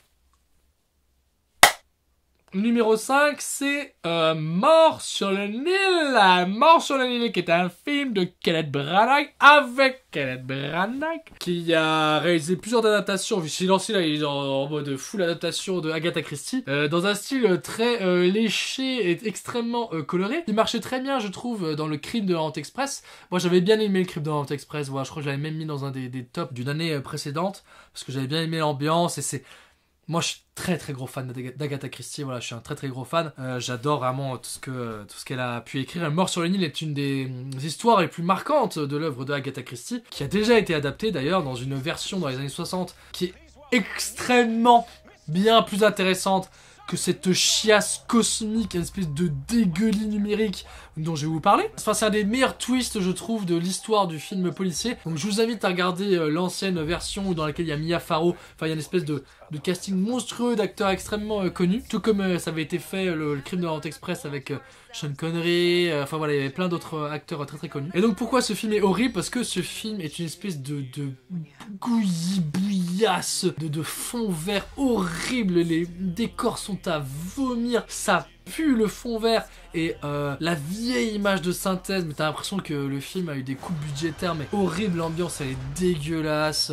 Numéro 5, c'est euh, Mort sur le Nil. Mort sur le Nil, qui est un film de Kenneth Branagh, avec Kenneth Branagh, qui a réalisé plusieurs adaptations. J'ai lancé là, il est en, mode full adaptation de Agatha Christie, euh, dans un style euh, très léché et extrêmement coloré, Il marchait très bien, je trouve, dans le crime de Hant Express. Moi, j'avais bien aimé le crime de Hant Express. Voilà, je crois que j'avais même mis dans un des, des tops d'une année précédente, parce que j'avais bien aimé l'ambiance et c'est moi, je suis très très gros fan d'Agatha Christie. Voilà, je suis un très très gros fan. Euh, j'adore vraiment tout ce que tout ce qu'elle a pu écrire. Mort sur le Nil est une des histoires les plus marquantes de l'œuvre de Agatha Christie, qui a déjà été adaptée d'ailleurs dans une version dans les années 60 qui est extrêmement bien plus intéressante que cette chiasse cosmique, une espèce de dégueulis numérique dont je vais vous parler. Enfin, c'est un des meilleurs twists, je trouve, de l'histoire du film policier. Donc, je vous invite à regarder euh, l'ancienne version dans laquelle il y a Mia Farrow. Enfin, il y a une espèce de de casting monstrueux d'acteurs extrêmement euh, connus, tout comme euh, ça avait été fait euh, le, crime de Rente Express avec Sean Connery, enfin voilà, il y avait plein d'autres acteurs très très connus. Et donc pourquoi ce film est horrible Parce que ce film est une espèce de, de de, de fond vert horrible, les décors sont à vomir, ça pue le fond vert et la vieille image de synthèse mais t'as l'impression que le film a eu des coupes budgétaires mais horrible l'ambiance elle est dégueulasse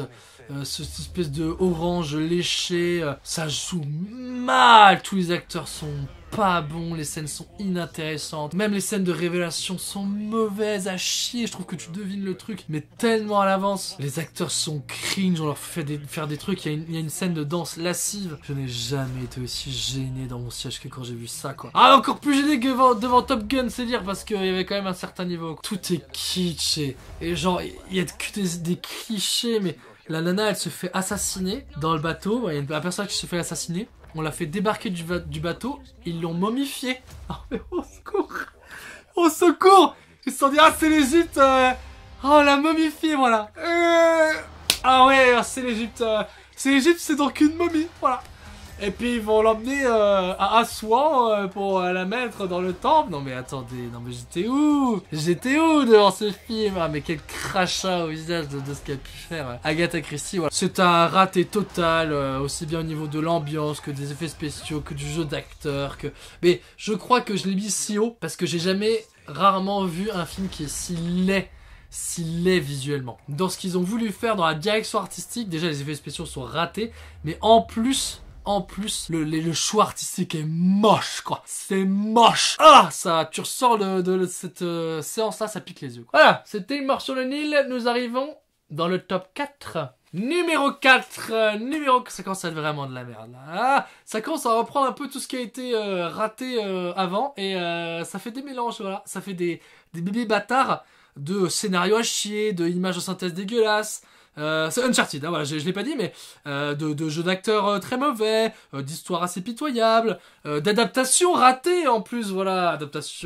euh, cette espèce de orange léché, euh, ça joue mal, tous les acteurs sont pas bons, les scènes sont inintéressantes, même les scènes de révélation sont mauvaises à chier, je trouve que tu devines le truc, mais tellement à l'avance, les acteurs sont cringe, on leur fait faire des trucs, il y, a une scène de danse lascive, je n'ai jamais été aussi gêné dans mon siège que quand j'ai vu ça quoi. Ah encore plus gêné que devant, Top Gun c'est dire, parce qu'il y avait quand même un certain niveau, tout est kitsch et, genre il y a des, des clichés mais la nana, elle se fait assassiner dans le bateau. Il y a une personne qui se fait assassiner. On l'a fait débarquer du, bateau. Ils l'ont momifié. Oh, mais au secours Au secours Ils se sont dit, ah, c'est l'Egypte euh... Oh, la momifié, voilà euh. Ah ouais, ah, c'est l'Egypte euh. C'est l'Egypte, c'est donc une momie, voilà et puis ils vont l'emmener euh, à Aswan euh, pour euh, la mettre dans le temple. Non mais attendez, non mais j'étais où J'étais où devant ce film Ah mais quel crachat au visage de, ce qu'elle pu faire. Agatha Christie, voilà. C'est un raté total, aussi bien au niveau de l'ambiance que des effets spéciaux, que du jeu d'acteur, que... Mais je crois que je l'ai mis si haut parce que j'ai jamais rarement vu un film qui est si laid Si laid visuellement. Dans ce qu'ils ont voulu faire dans la direction artistique, déjà les effets spéciaux sont ratés, mais en plus, en plus, le, choix artistique est moche, quoi. C'est moche. Ah, ça, tu ressors de, cette euh, séance-là, ça pique les yeux. Quoi. Voilà, c'était une Mort sur le Nil. Nous arrivons dans le top 4. Numéro 4, euh, numéro numéro ça commence à être vraiment de la merde. Ah, ça commence à reprendre un peu tout ce qui a été euh, raté avant et ça fait des mélanges, voilà. Ça fait des, bébés bâtards de scénarios à chier, de images de synthèse dégueulasses, euh, c'est Uncharted, hein, voilà, je, l'ai pas dit, mais euh, de, de jeux d'acteurs euh, très mauvais, euh, d'histoires assez pitoyables, d'adaptations ratées en plus, voilà, adaptation.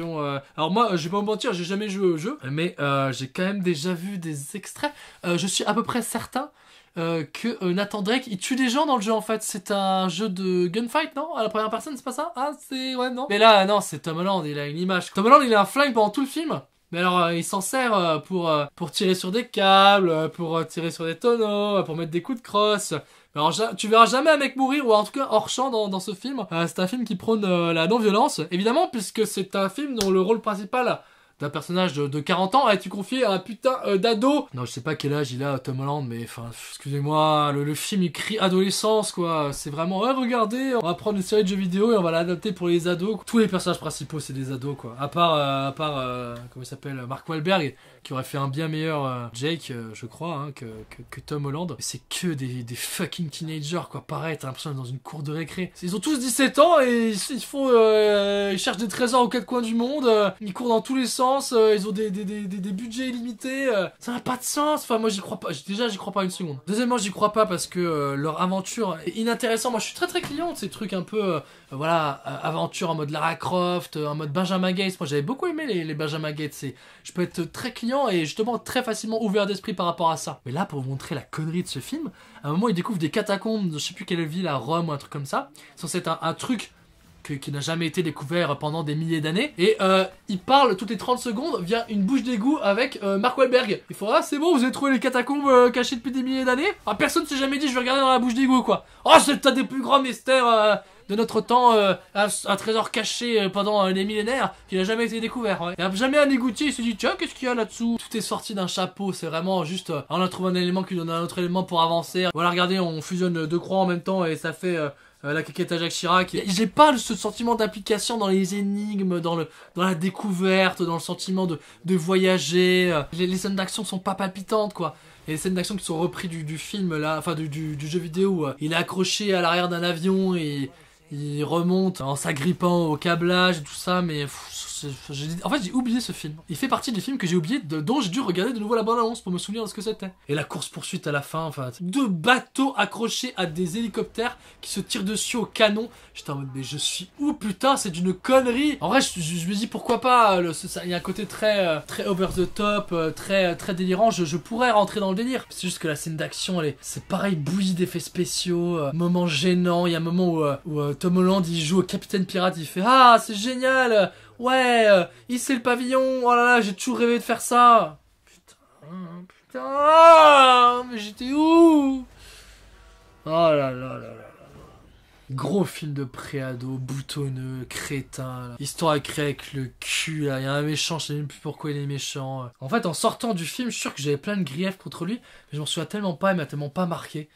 Alors moi, je vais pas vous mentir, j'ai jamais joué au jeu, mais j'ai quand même déjà vu des extraits. je suis à peu près certain euh, que Nathan Drake, il tue des gens dans le jeu en fait. C'est un jeu de gunfight, non À la première personne, c'est pas ça Ah, c'est. Ouais, non. Mais là, non, c'est Tom Holland, il a une image. Tom Holland, il a un flingue pendant tout le film. Mais alors, euh, il s'en sert euh, pour, euh, pour tirer sur des câbles, pour tirer sur des tonneaux, pour mettre des coups de crosse. Alors, tu verras jamais un mec mourir, ou en tout cas hors champ dans, dans ce film. c'est un film qui prône la non-violence, évidemment, puisque c'est un film dont le rôle principal un personnage de, 40 ans, a tu confié à un putain euh, d'ado. Non, je sais pas quel âge il a, Tom Holland, mais enfin, excusez-moi, le, film il crie adolescence, quoi. C'est vraiment, regardez, on va prendre une série de jeux vidéo et on va l'adapter pour les ados. Tous les personnages principaux, c'est des ados, quoi. À part, euh, à part, euh, comment il s'appelle, Mark Wahlberg, qui aurait fait un bien meilleur Jake, je crois, hein, que, que, Tom Holland. C'est que des, fucking teenagers, quoi. Pareil, t'as l'impression d'être dans une cour de récré. Ils ont tous 17 ans et ils font, ils cherchent des trésors aux quatre coins du monde, ils courent dans tous les sens euh, ils ont des, budgets illimités, euh, ça n'a pas de sens. Enfin, moi j'y crois pas, déjà j'y crois pas une seconde. Deuxièmement, j'y crois pas parce que euh, leur aventure est inintéressante. Moi je suis très très client de ces trucs un peu, voilà, aventure en mode Lara Croft, en mode Benjamin Gates. Moi j'avais beaucoup aimé les, Benjamin Gates. je peux être très client et justement très facilement ouvert d'esprit par rapport à ça. Mais là, pour vous montrer la connerie de ce film, à un moment ils découvrent des catacombes je sais plus quelle ville à Rome ou un truc comme ça. C'est un truc qui n'a jamais été découvert pendant des milliers d'années. Et euh, il parle toutes les 30 secondes via une bouche d'égout avec euh, Mark Wahlberg. Il faut ah c'est bon, vous avez trouvé les catacombes euh, cachées depuis des milliers d'années Ah personne s'est jamais dit je vais regarder dans la bouche d'égout quoi. Oh c'est un des plus grands mystères euh, de notre temps, un, trésor caché pendant des millénaires qui n'a jamais été découvert. Ouais. Il n'y a jamais un égoutier, il se dit tiens qu'est-ce qu'il y a là-dessous Tout est sorti d'un chapeau, c'est vraiment juste on a trouvé un élément qui donne un autre élément pour avancer. Voilà regardez on fusionne deux croix en même temps et ça fait euh, la à Jacques Chirac. J'ai pas ce sentiment d'application dans les énigmes, dans, le, dans la découverte, dans le sentiment de, voyager. Euh, les, scènes d'action sont pas palpitantes, quoi. les scènes d'action qui sont reprises du, film, là, enfin du, jeu vidéo, où euh, il est accroché à l'arrière d'un avion et il remonte en s'agrippant au câblage et tout ça, mais en fait, j'ai oublié ce film. Il fait partie des films que j'ai oublié, dont j'ai dû regarder de nouveau la bande-annonce pour me souvenir de ce que c'était. Et la course-poursuite à la fin, enfin, deux bateaux accrochés à des hélicoptères qui se tirent dessus au canon. J'étais en mode, mais je suis où, putain, c'est d'une connerie. En vrai, je, me dis pourquoi pas. Euh, il y a un côté très, euh, très over the top, euh, très, très délirant. Je, pourrais rentrer dans le délire. C'est juste que la scène d'action, elle est, c'est pareil, bouillie d'effets spéciaux, moment gênant. Il y a un moment où, où Tom Holland il joue au capitaine pirate, il fait ah c'est génial Ouais, euh, ici le pavillon, oh là là, j'ai toujours rêvé de faire ça. Putain, putain, mais j'étais où Oh là là là là. Gros film de préado, boutonneux, crétin. Là. Histoire à avec le cul, Il y a un méchant, je sais même plus pourquoi il est méchant. En fait, en sortant du film, je suis sûr que j'avais plein de griefs contre lui, mais je m'en souviens tellement pas, il m'a tellement pas marqué.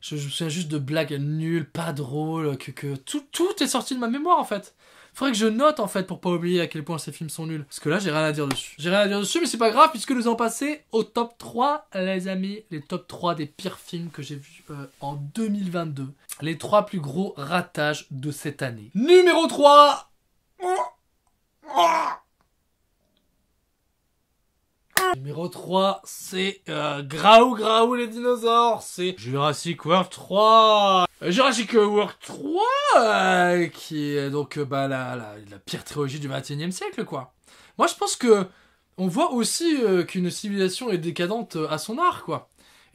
Je, me souviens juste de blagues nulles, pas drôles, que, que tout, tout est sorti de ma mémoire en fait. Faudrait que je note en fait pour pas oublier à quel point ces films sont nuls. Parce que là, j'ai rien à dire dessus. J'ai rien à dire dessus, mais c'est pas grave puisque nous en passer au top 3, les amis. Les top 3 des pires films que j'ai vus euh, en 2022. Les 3 plus gros ratages de cette année. Numéro 3 Numéro 3, c'est euh, Graou Graou les dinosaures, c'est Jurassic World 3 euh, Jurassic World 3, euh, qui est donc euh, bah, la, la, la pire trilogie du 21 e siècle, quoi. Moi, je pense que on voit aussi qu'une civilisation est décadente à son art, quoi.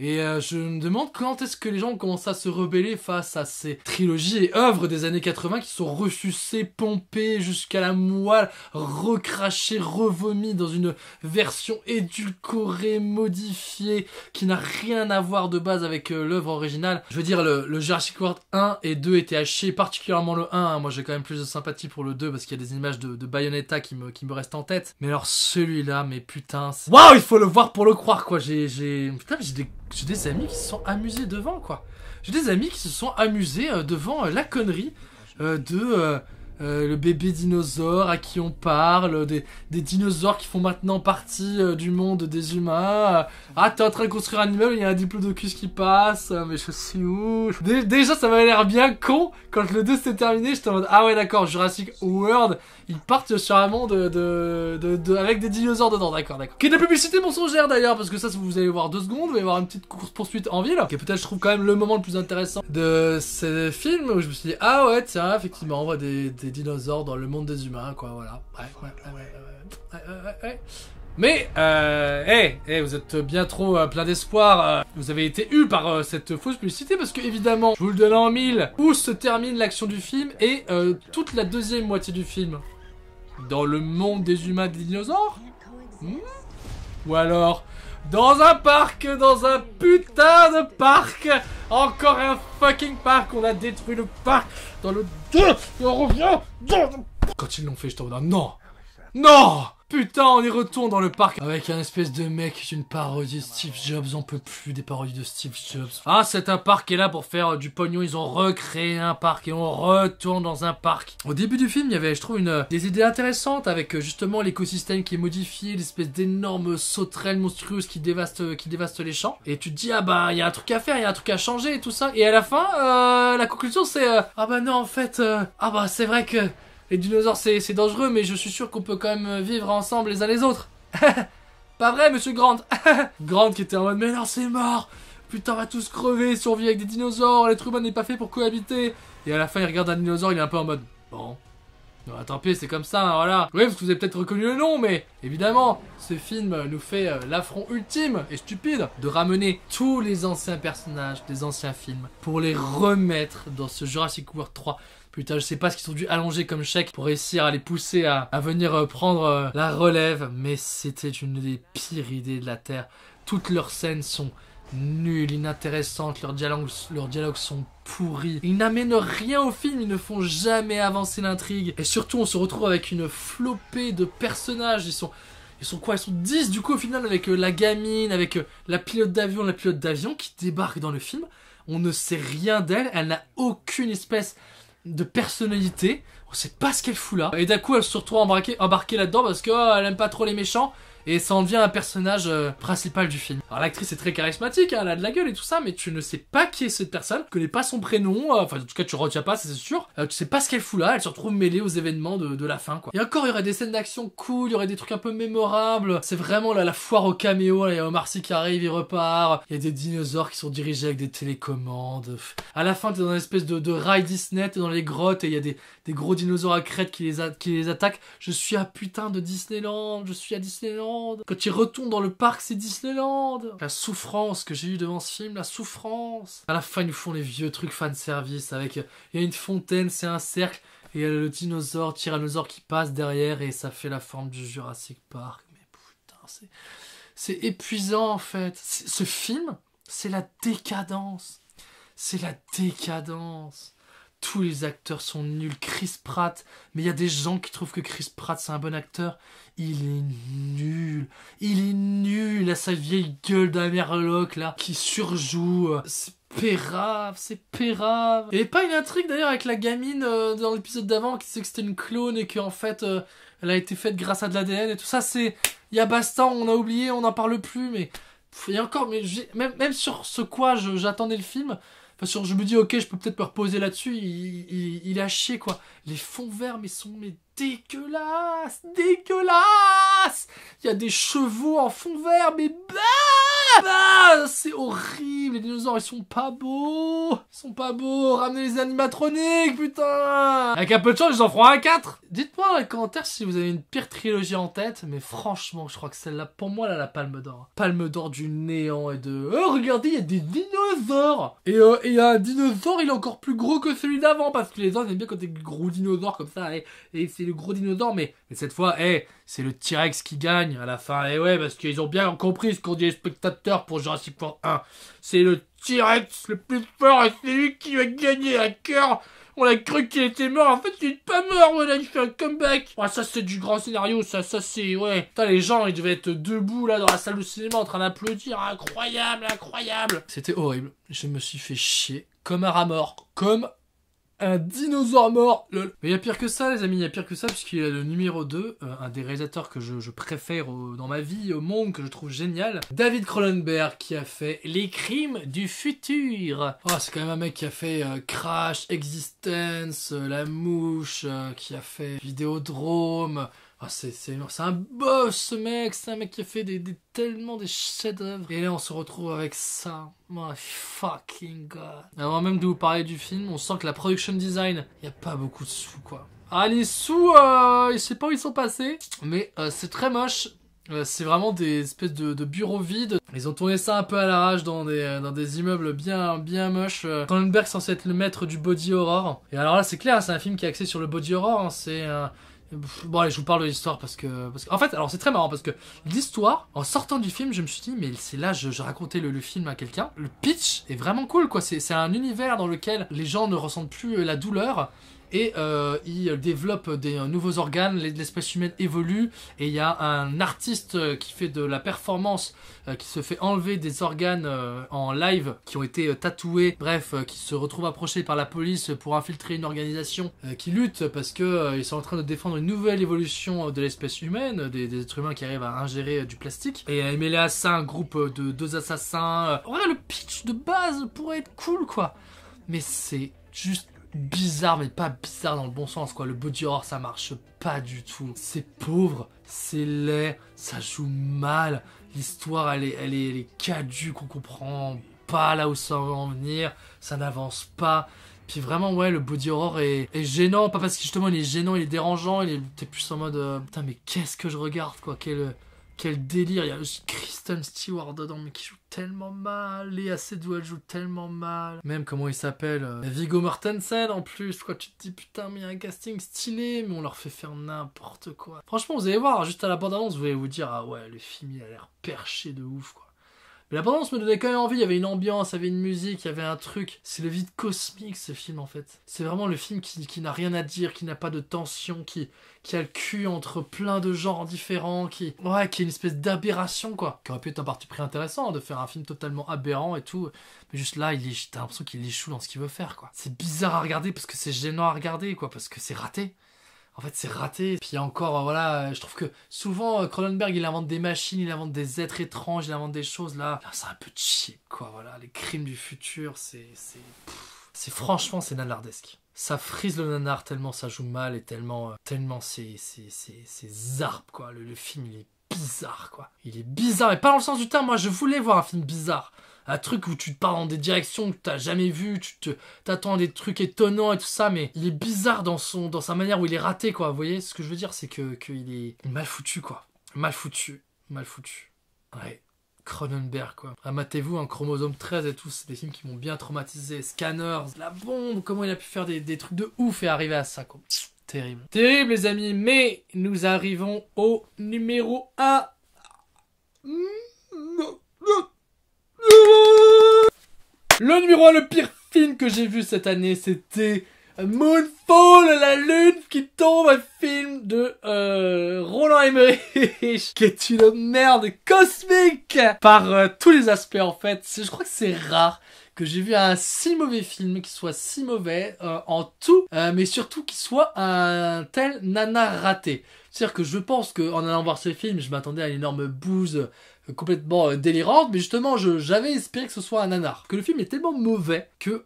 Et euh, je me demande quand est-ce que les gens ont commencé à se rebeller face à ces trilogies et œuvres des années 80 qui sont refusées, pompées jusqu'à la moelle, recrachées, revomies dans une version édulcorée, modifiée, qui n'a rien à voir de base avec euh, l'œuvre originale. Je veux dire, le, le Jurassic World 1 et 2 étaient hachés, particulièrement le 1. Hein. Moi, j'ai quand même plus de sympathie pour le 2 parce qu'il y a des images de, de Bayonetta qui me, qui me restent en tête. Mais alors, celui-là, mais putain... Waouh, il faut le voir pour le croire, quoi. J'ai... Putain, j'ai des j'ai des amis qui se sont amusés devant, quoi. J'ai des amis qui se sont amusés euh, devant euh, la connerie euh, de euh, le bébé dinosaure à qui on parle, des, des dinosaures qui font maintenant partie euh, du monde des humains. ah, t'es en train de construire un immeuble, il y a un diplodocus qui passe, euh, mais je suis où Déjà, ça m'a l'air bien con. Quand le 2 s'est terminé, j'étais en mode, ah ouais, d'accord, Jurassic World, ils partent sur un monde de, de, de, avec des dinosaures dedans, d'accord, d'accord. Qui est de la publicité mensongère d'ailleurs, parce que ça, vous allez voir deux secondes, vous allez voir une petite course-poursuite en ville, qui peut-être, je trouve, quand même le moment le plus intéressant de ces films, où je me suis dit, ah ouais, tiens, effectivement, on voit des dinosaures dans le monde des humains, quoi, voilà. Mais, euh, vous êtes bien trop euh, plein d'espoir. Euh. vous avez été eu par euh, cette fausse publicité parce que, évidemment, je vous le donne en mille, où se termine l'action du film et toute la deuxième moitié du film Dans le monde des humains des dinosaures hmm Ou alors, dans un parc, dans un putain de parc Encore un fucking parc, on a détruit le parc dans le 2 on revient dans le... Quand ils l'ont fait, je non Non Putain, on y retourne dans le parc avec un espèce de mec, une parodie Steve Jobs, on peut plus des parodies de Steve Jobs. Ah, c'est un parc qui est là pour faire euh, du pognon, ils ont recréé un parc et on retourne dans un parc. Au début du film, il y avait, je trouve, euh, des idées intéressantes avec euh, justement l'écosystème qui est modifié, l'espèce d'énorme sauterelle monstrueuse qui dévaste, qui dévaste les champs. Et tu te dis, ah bah, il y a un truc à faire, il y a un truc à changer et tout ça. Et à la fin, la conclusion c'est, ah bah non, en fait, ah bah c'est vrai que les dinosaures c'est dangereux, mais je suis sûr qu'on peut quand même vivre ensemble les uns les autres. Pas vrai, monsieur Grant Grant qui était en mode, mais non, c'est mort Putain, on va tous crever, survivre avec des dinosaures, l'être humain n'est pas fait pour cohabiter Et à la fin, il regarde un dinosaure, il est un peu en mode, bon... Non, tant pis, c'est comme ça, hein, voilà. Oui, parce que vous avez peut-être reconnu le nom, mais évidemment, ce film nous fait euh, l'affront ultime et stupide de ramener tous les anciens personnages des anciens films pour les remettre dans ce Jurassic World 3. Putain, je sais pas ce qu'ils ont dû allonger comme chèque pour réussir à les pousser à, venir euh, prendre euh, la relève, mais c'était une des pires idées de la Terre. Toutes leurs scènes sont nulles, inintéressantes, leurs dialogues, sont pourris. Ils n'amènent rien au film, ils ne font jamais avancer l'intrigue. Et surtout, on se retrouve avec une flopée de personnages, ils sont... Ils sont quoi Ils sont 10 du coup au final avec euh, la gamine, avec la pilote d'avion, la pilote d'avion qui débarque dans le film. On ne sait rien d'elle, elle n'a aucune espèce de personnalité. On sait pas ce qu'elle fout là. Et d'un coup, elle se retrouve embarquée, là-dedans parce qu'elle elle aime pas trop les méchants et ça en devient un personnage euh, principal du film. Alors l'actrice est très charismatique, hein, elle a de la gueule et tout ça, mais tu ne sais pas qui est cette personne, tu connais pas son prénom, euh, enfin en tout cas tu retiens pas, c'est sûr, euh, tu sais pas ce qu'elle fout là, elle se retrouve mêlée aux événements de, la fin quoi. Et encore il y aurait des scènes d'action cool, il y aurait des trucs un peu mémorables, c'est vraiment la foire au caméo, il y a Omar Sy qui arrive, il repart, il y a des dinosaures qui sont dirigés avec des télécommandes. À la fin t'es dans une espèce de, rail Disney, t'es dans les grottes et il y a des, gros dinosaures à crête qui les, qui les attaquent. Je suis à putain de Disneyland, je suis à Disneyland. Quand il retourne dans le parc, c'est Disneyland. La souffrance que j'ai eue devant ce film, la souffrance. À la fin, ils nous font les vieux trucs fan service avec il y a une fontaine, c'est un cercle et il y a le dinosaure, tyrannosaure qui passe derrière et ça fait la forme du Jurassic Park. Mais putain, c'est épuisant en fait. Ce film, c'est la décadence. C'est la décadence tous les acteurs sont nuls. Chris Pratt, mais il y a des gens qui trouvent que Chris Pratt c'est un bon acteur. Il est nul. Il est nul à sa vieille gueule d'Amerlock là, qui surjoue. C'est pérave, c'est pérave. Et pas une intrigue d'ailleurs avec la gamine euh, dans l'épisode d'avant qui sait que c'était une clone et qu'en fait euh, elle a été faite grâce à de l'ADN et tout ça. C'est. Il y a basta, on a oublié, on n'en parle plus, mais. Il encore, mais même, même sur ce quoi j'attendais le film, je me dis, ok, je peux peut-être me reposer là-dessus. Il, a chier, quoi. Les fonds verts, mais sont mais dégueulasses, dégueulasses. Il y a des chevaux en fond vert, mais bah ah, c'est horrible, les dinosaures ils sont pas beaux Ils sont pas beaux, ramenez les animatroniques, putain Avec un peu de chance, ils en feront un 4 Dites-moi dans les commentaires si vous avez une pire trilogie en tête, mais franchement, je crois que celle-là, pour moi, là la palme d'or. Palme d'or du néant et de... Oh, regardez, il y a des dinosaures Et il y a un dinosaure, il est encore plus gros que celui d'avant, parce que les autres aiment bien quand des gros dinosaures comme ça, et, c'est le gros dinosaure, mais, cette fois, hé c'est le T-Rex qui gagne à la fin. Et ouais, parce qu'ils ont bien compris ce qu'ont dit les spectateurs pour Jurassic World 1. C'est le T-Rex le plus fort et c'est lui qui va gagner à cœur. On a cru qu'il était mort, en fait il n'est pas mort, voilà, a fait un comeback. Ah, ça c'est du grand scénario, ça, ça c'est, ouais. Putain, les gens ils devaient être debout là dans la salle de cinéma en train d'applaudir, incroyable, incroyable. C'était horrible, je me suis fait chier comme un rat mort, comme un dinosaure mort. Lol. Mais il y a pire que ça, les amis, il y a pire que ça, puisqu'il a le numéro 2, euh, un des réalisateurs que je, préfère dans ma vie, au monde, que je trouve génial. David Cronenberg, qui a fait Les Crimes du Futur. Oh, c'est quand même un mec qui a fait euh, Crash, Existence, euh, La Mouche, qui a fait Vidéodrome... Ah, c'est, c'est, un boss ce mec, c'est un mec qui a fait des, tellement des chefs-d'œuvre. Et là on se retrouve avec ça. My fucking god. Avant même de vous parler du film, on sent que la production design, il a pas beaucoup de sous quoi. Ah les sous, euh, je sais pas où ils sont passés, mais euh, c'est très moche. Euh, c'est vraiment des espèces de, de, bureaux vides. Ils ont tourné ça un peu à l'arrache dans des, euh, dans des immeubles bien, bien moches. Cronenberg censé être le maître du body horror. Et alors là, c'est clair, c'est un film qui est axé sur le body horror. Hein. C'est un... Bon, allez, je vous parle de l'histoire parce que, En fait, alors c'est très marrant parce que l'histoire, en sortant du film, je me suis dit, mais c'est là, je, je racontais le, le, film à quelqu'un. Le pitch est vraiment cool, quoi. C'est un univers dans lequel les gens ne ressentent plus euh, la douleur et euh, il développe des euh, nouveaux organes, l'espèce humaine évolue, et il y a un artiste euh, qui fait de la performance, qui se fait enlever des organes en live, qui ont été tatoués, bref, qui se retrouve approché par la police pour infiltrer une organisation qui lutte parce que ils sont en train de défendre une nouvelle évolution de l'espèce humaine, des, êtres humains qui arrivent à ingérer du plastique. Et mêlé à ça un groupe de deux assassins. Voilà, le pitch de base pourrait être cool, quoi. Mais c'est juste bizarre, mais pas bizarre dans le bon sens, quoi. Le body horror, ça marche pas du tout. C'est pauvre, c'est laid, ça joue mal. L'histoire, elle est, elle, est, caduque, on comprend pas là où ça va en venir, ça n'avance pas. Puis vraiment, ouais, le body horror est, gênant, pas parce que justement il est gênant, il est dérangeant, il est, t'es plus en mode, euh, putain, mais qu'est-ce que je regarde, quoi, quel quel délire. Il y a aussi Kristen Stewart dedans, mais qui joue tellement mal. Léa Seydoux, joue tellement mal. Même, comment il s'appelle euh, Vigo Mortensen, en plus. Quoi, tu te dis, putain, mais il y a un casting stylé, mais on leur fait faire n'importe quoi. Franchement, vous allez voir, juste à la bande-annonce, vous allez vous dire, ah ouais, le film, il a l'air perché de ouf, quoi. Mais la bande me donnait quand même envie, il y avait une ambiance, il y avait une musique, il y avait un truc. C'est le vide cosmique ce film en fait. C'est vraiment le film qui, n'a rien à dire, qui n'a pas de tension, qui, qui a le cul entre plein de genres différents, qui, ouais, qui est une espèce d'aberration quoi. Qui aurait pu être un parti pris intéressant hein, de faire un film totalement aberrant et tout. Mais juste là, il est, t'as l'impression qu'il échoue dans ce qu'il veut faire quoi. C'est bizarre à regarder parce que c'est gênant à regarder quoi, parce que c'est raté en fait, c'est raté. Puis encore, euh, voilà, euh, je trouve que souvent, euh, Cronenberg, il invente des machines, il invente des êtres étranges, il invente des choses. Là, c'est un peu cheap, quoi. Voilà, les crimes du futur, c'est. C'est franchement, c'est nanardesque. Ça frise le nanard tellement ça joue mal et tellement, tellement c'est, c'est, c'est, quoi. Le, le film, il est bizarre, quoi. Il est bizarre, mais pas dans le sens du terme. Moi, je voulais voir un film bizarre. Un truc où tu te pars dans des directions que t'as jamais vu, tu t'attends à des trucs étonnants et tout ça, mais il est bizarre dans son, dans sa manière où il est raté, quoi. Vous voyez ce que je veux dire, c'est que, qu'il est mal foutu, quoi. Mal foutu, mal foutu. Ouais. Cronenberg, quoi. amatez vous un chromosome 13 et tout, c'est des films qui m'ont bien traumatisé. Scanners, la bombe, comment il a pu faire des, des trucs de ouf et arriver à ça, quoi. Terrible. les amis, mais nous arrivons au numéro 1. Le numéro 1, le pire film que j'ai vu cette année, c'était euh, Moonfall, la lune qui tombe, un film de euh, Roland Emmerich, qui est une merde cosmique par euh, tous les aspects en fait. Je crois que c'est rare que j'ai vu un si mauvais film qui soit si mauvais euh, en tout, euh, mais surtout qui soit un tel nana raté. C'est-à-dire que je pense qu'en allant voir ce film, je m'attendais à une énorme bouse euh, complètement délirante, mais justement, j'avais espéré que ce soit un nanar. Que le film est tellement mauvais que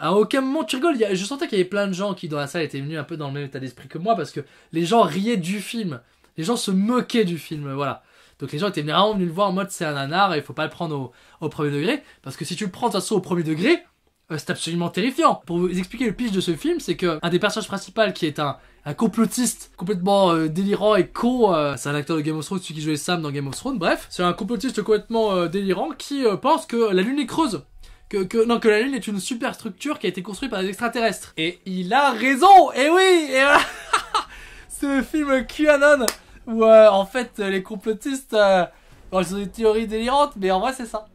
à aucun moment tu rigoles. Je sentais qu'il y avait plein de gens qui dans la salle étaient venus un peu dans le même état d'esprit que moi parce que les gens riaient du film, les gens se moquaient du film, voilà. Donc les gens étaient vraiment venus ah, le voir en mode c'est un nanar et il faut pas le prendre au, premier degré. Parce que si tu le prends de toute façon au premier degré, euh, c'est absolument terrifiant. Pour vous expliquer le pitch de ce film, c'est que un des personnages principaux qui est un, un complotiste complètement euh, délirant et con, euh, c'est un acteur de Game of Thrones, celui qui jouait Sam dans Game of Thrones, bref, c'est un complotiste complètement délirant qui pense que la Lune est creuse. Que, non, que la Lune est une superstructure qui a été construite par des extraterrestres. Et il a raison Et oui Et voilà Ce film QAnon ouais en fait euh, les complotistes, euh, ils ont des théories délirantes, mais en vrai c'est ça.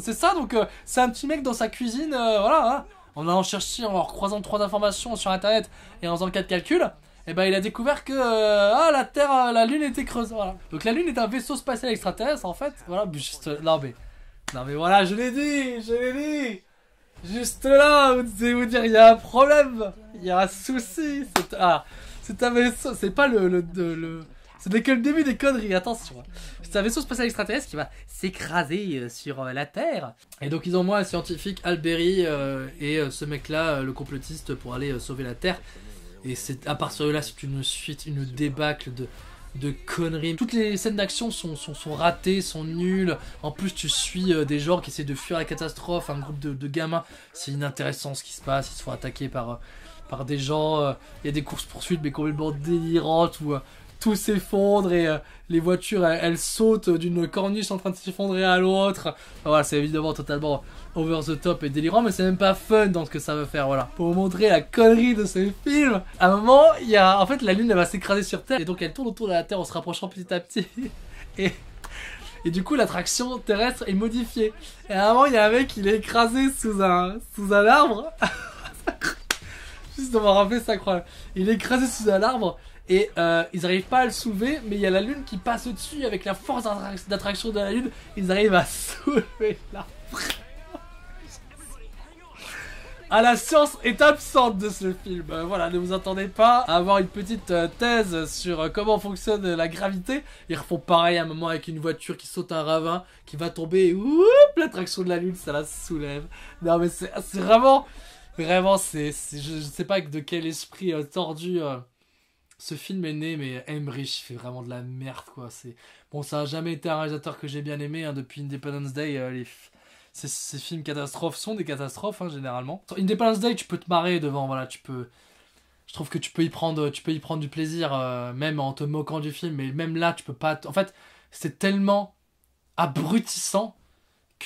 C'est ça, donc euh, c'est un petit mec dans sa cuisine, voilà. Hein, en allant chercher, en croisant trois informations sur internet et en faisant quatre calculs, et eh ben il a découvert que ah, la Terre, la Lune était creuse, voilà. Donc la Lune est un vaisseau spatial extraterrestre en fait, voilà. Juste, non mais, non mais voilà, je l'ai dit, je l'ai dit. Juste là, vous vous dire, il y a un problème, il y a un souci. C'est ah, un vaisseau, c'est pas le, le, le ce n'est que le début des conneries, attention. Hein. C'est un vaisseau spatial extraterrestre qui va s'écraser euh, sur euh, la Terre. Et donc ils ont moi un scientifique, Alberi, euh, et ce mec-là, le complotiste, pour aller sauver la Terre. Et c'est à partir de là, c'est une suite, une débâcle de, de conneries. Toutes les scènes d'action sont, sont, ratées, sont nulles. En plus, tu suis des gens qui essaient de fuir la catastrophe, un groupe de, gamins. C'est inintéressant ce qui se passe, ils se font attaquer par, par des gens. Il y a des courses-poursuites, mais complètement délirantes, ou tout s'effondre et euh, les voitures elles, sautent d'une corniche en train de s'effondrer à l'autre. voilà, c'est évidemment totalement over the top et délirant, mais c'est même pas fun dans ce que ça veut faire. Voilà, pour vous montrer la connerie de ce film, à un moment, il y a en fait la lune elle va s'écraser sur Terre et donc elle tourne autour de la Terre en se rapprochant petit à petit et et du coup, l'attraction terrestre est modifiée. Et à un moment, il y a un mec, il est écrasé sous un, sous un arbre. Juste de m'en rappeler, ça, incroyable. Il est écrasé sous un arbre. Et euh, ils arrivent pas à le soulever, mais il y a la lune qui passe au-dessus avec la force d'attraction de la lune. Ils arrivent à soulever la Ah, la science est absente de ce film. Euh, voilà, ne vous attendez pas à avoir une petite euh, thèse sur comment fonctionne la gravité. Ils refont pareil à un moment avec une voiture qui saute un ravin, qui va tomber et l'attraction de la lune, ça la soulève. Non, mais c'est vraiment, vraiment, c'est, je, ne sais pas de quel esprit tordu ce film est né, mais Emmerich fait vraiment de la merde, quoi. C'est bon, ça a jamais été un réalisateur que j'ai bien aimé hein, depuis Independence Day. Euh, ces, films catastrophes sont des catastrophes hein, généralement. Independence Day, tu peux te marrer devant, voilà, tu peux. Je trouve que tu peux y prendre, tu peux y prendre du plaisir, euh, même en te moquant du film. Mais même là, tu peux pas. En fait, c'est tellement abrutissant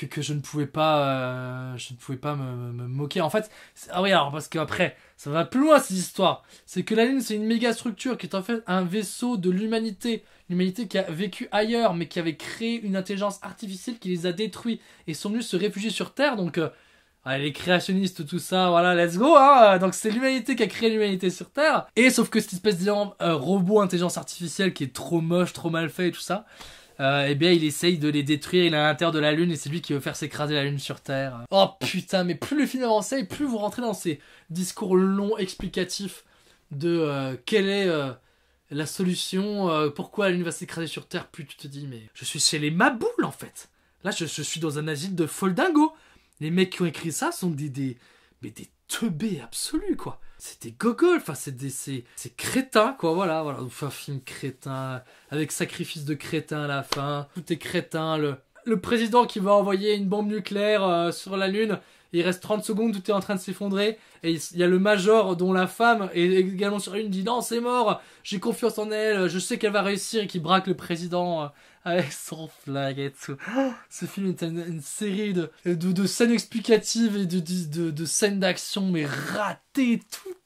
que, je ne pouvais pas, euh, je ne pouvais pas me, moquer. En fait, ah oui, alors parce qu'après, ça va plus loin cette histoire. C'est que la Lune, c'est une méga structure qui est en fait un vaisseau de l'humanité. L'humanité qui a vécu ailleurs, mais qui avait créé une intelligence artificielle qui les a détruits et sont venus se réfugier sur Terre. Donc, euh, les créationnistes, tout ça, voilà, let's go, hein Donc c'est l'humanité qui a créé l'humanité sur Terre. Et sauf que cette espèce de euh, robot intelligence artificielle qui est trop moche, trop mal fait et tout ça, euh, eh bien il essaye de les détruire, il est à l'intérieur de la Lune et c'est lui qui veut faire s'écraser la Lune sur Terre. Oh putain, mais plus le film avance plus vous rentrez dans ces discours longs, explicatifs de euh, quelle est euh, la solution, euh, pourquoi la Lune va s'écraser sur Terre, plus tu te dis mais je suis chez les maboules en fait. Là je, suis dans un asile de foldingo. Les mecs qui ont écrit ça sont des, mais des teubés absolus quoi c'était gogol, enfin c'est des c'est crétin quoi voilà voilà on fait un film crétin avec sacrifice de crétin à la fin tout est crétin le président qui va envoyer une bombe nucléaire euh, sur la lune il reste 30 secondes tout est en train de s'effondrer et il, y a le major dont la femme est également sur une lune dit non c'est mort j'ai confiance en elle je sais qu'elle va réussir et qui braque le président euh, avec son flag et tout. Ce film est une, série de, de, scènes explicatives et de, de scènes d'action, mais rat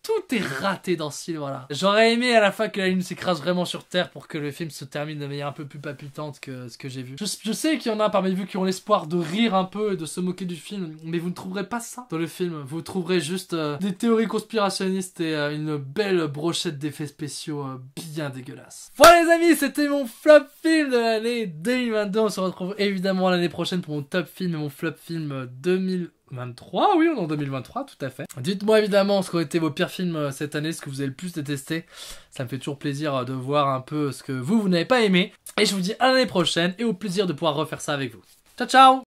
tout, est raté dans ce film voilà. J'aurais aimé à la fin que la lune s'écrase vraiment sur Terre pour que le film se termine de manière un peu plus palpitante que ce que j'ai vu. Je, sais qu'il y en a parmi vous qui ont l'espoir de rire un peu et de se moquer du film, mais vous ne trouverez pas ça dans le film. Vous trouverez juste euh, des théories conspirationnistes et euh, une belle brochette d'effets spéciaux euh, bien dégueulasse. Voilà les amis, c'était mon flop film de l'année 2022. On se retrouve évidemment l'année prochaine pour mon top film et mon flop film 2000. 2023, oui, on est en 2023, tout à fait. Dites-moi évidemment ce qu'ont été vos pires films euh, cette année, ce que vous avez le plus détesté. Ça me fait toujours plaisir euh, de voir un peu ce que vous, vous n'avez pas aimé. Et je vous dis à l'année prochaine et au plaisir de pouvoir refaire ça avec vous. Ciao, ciao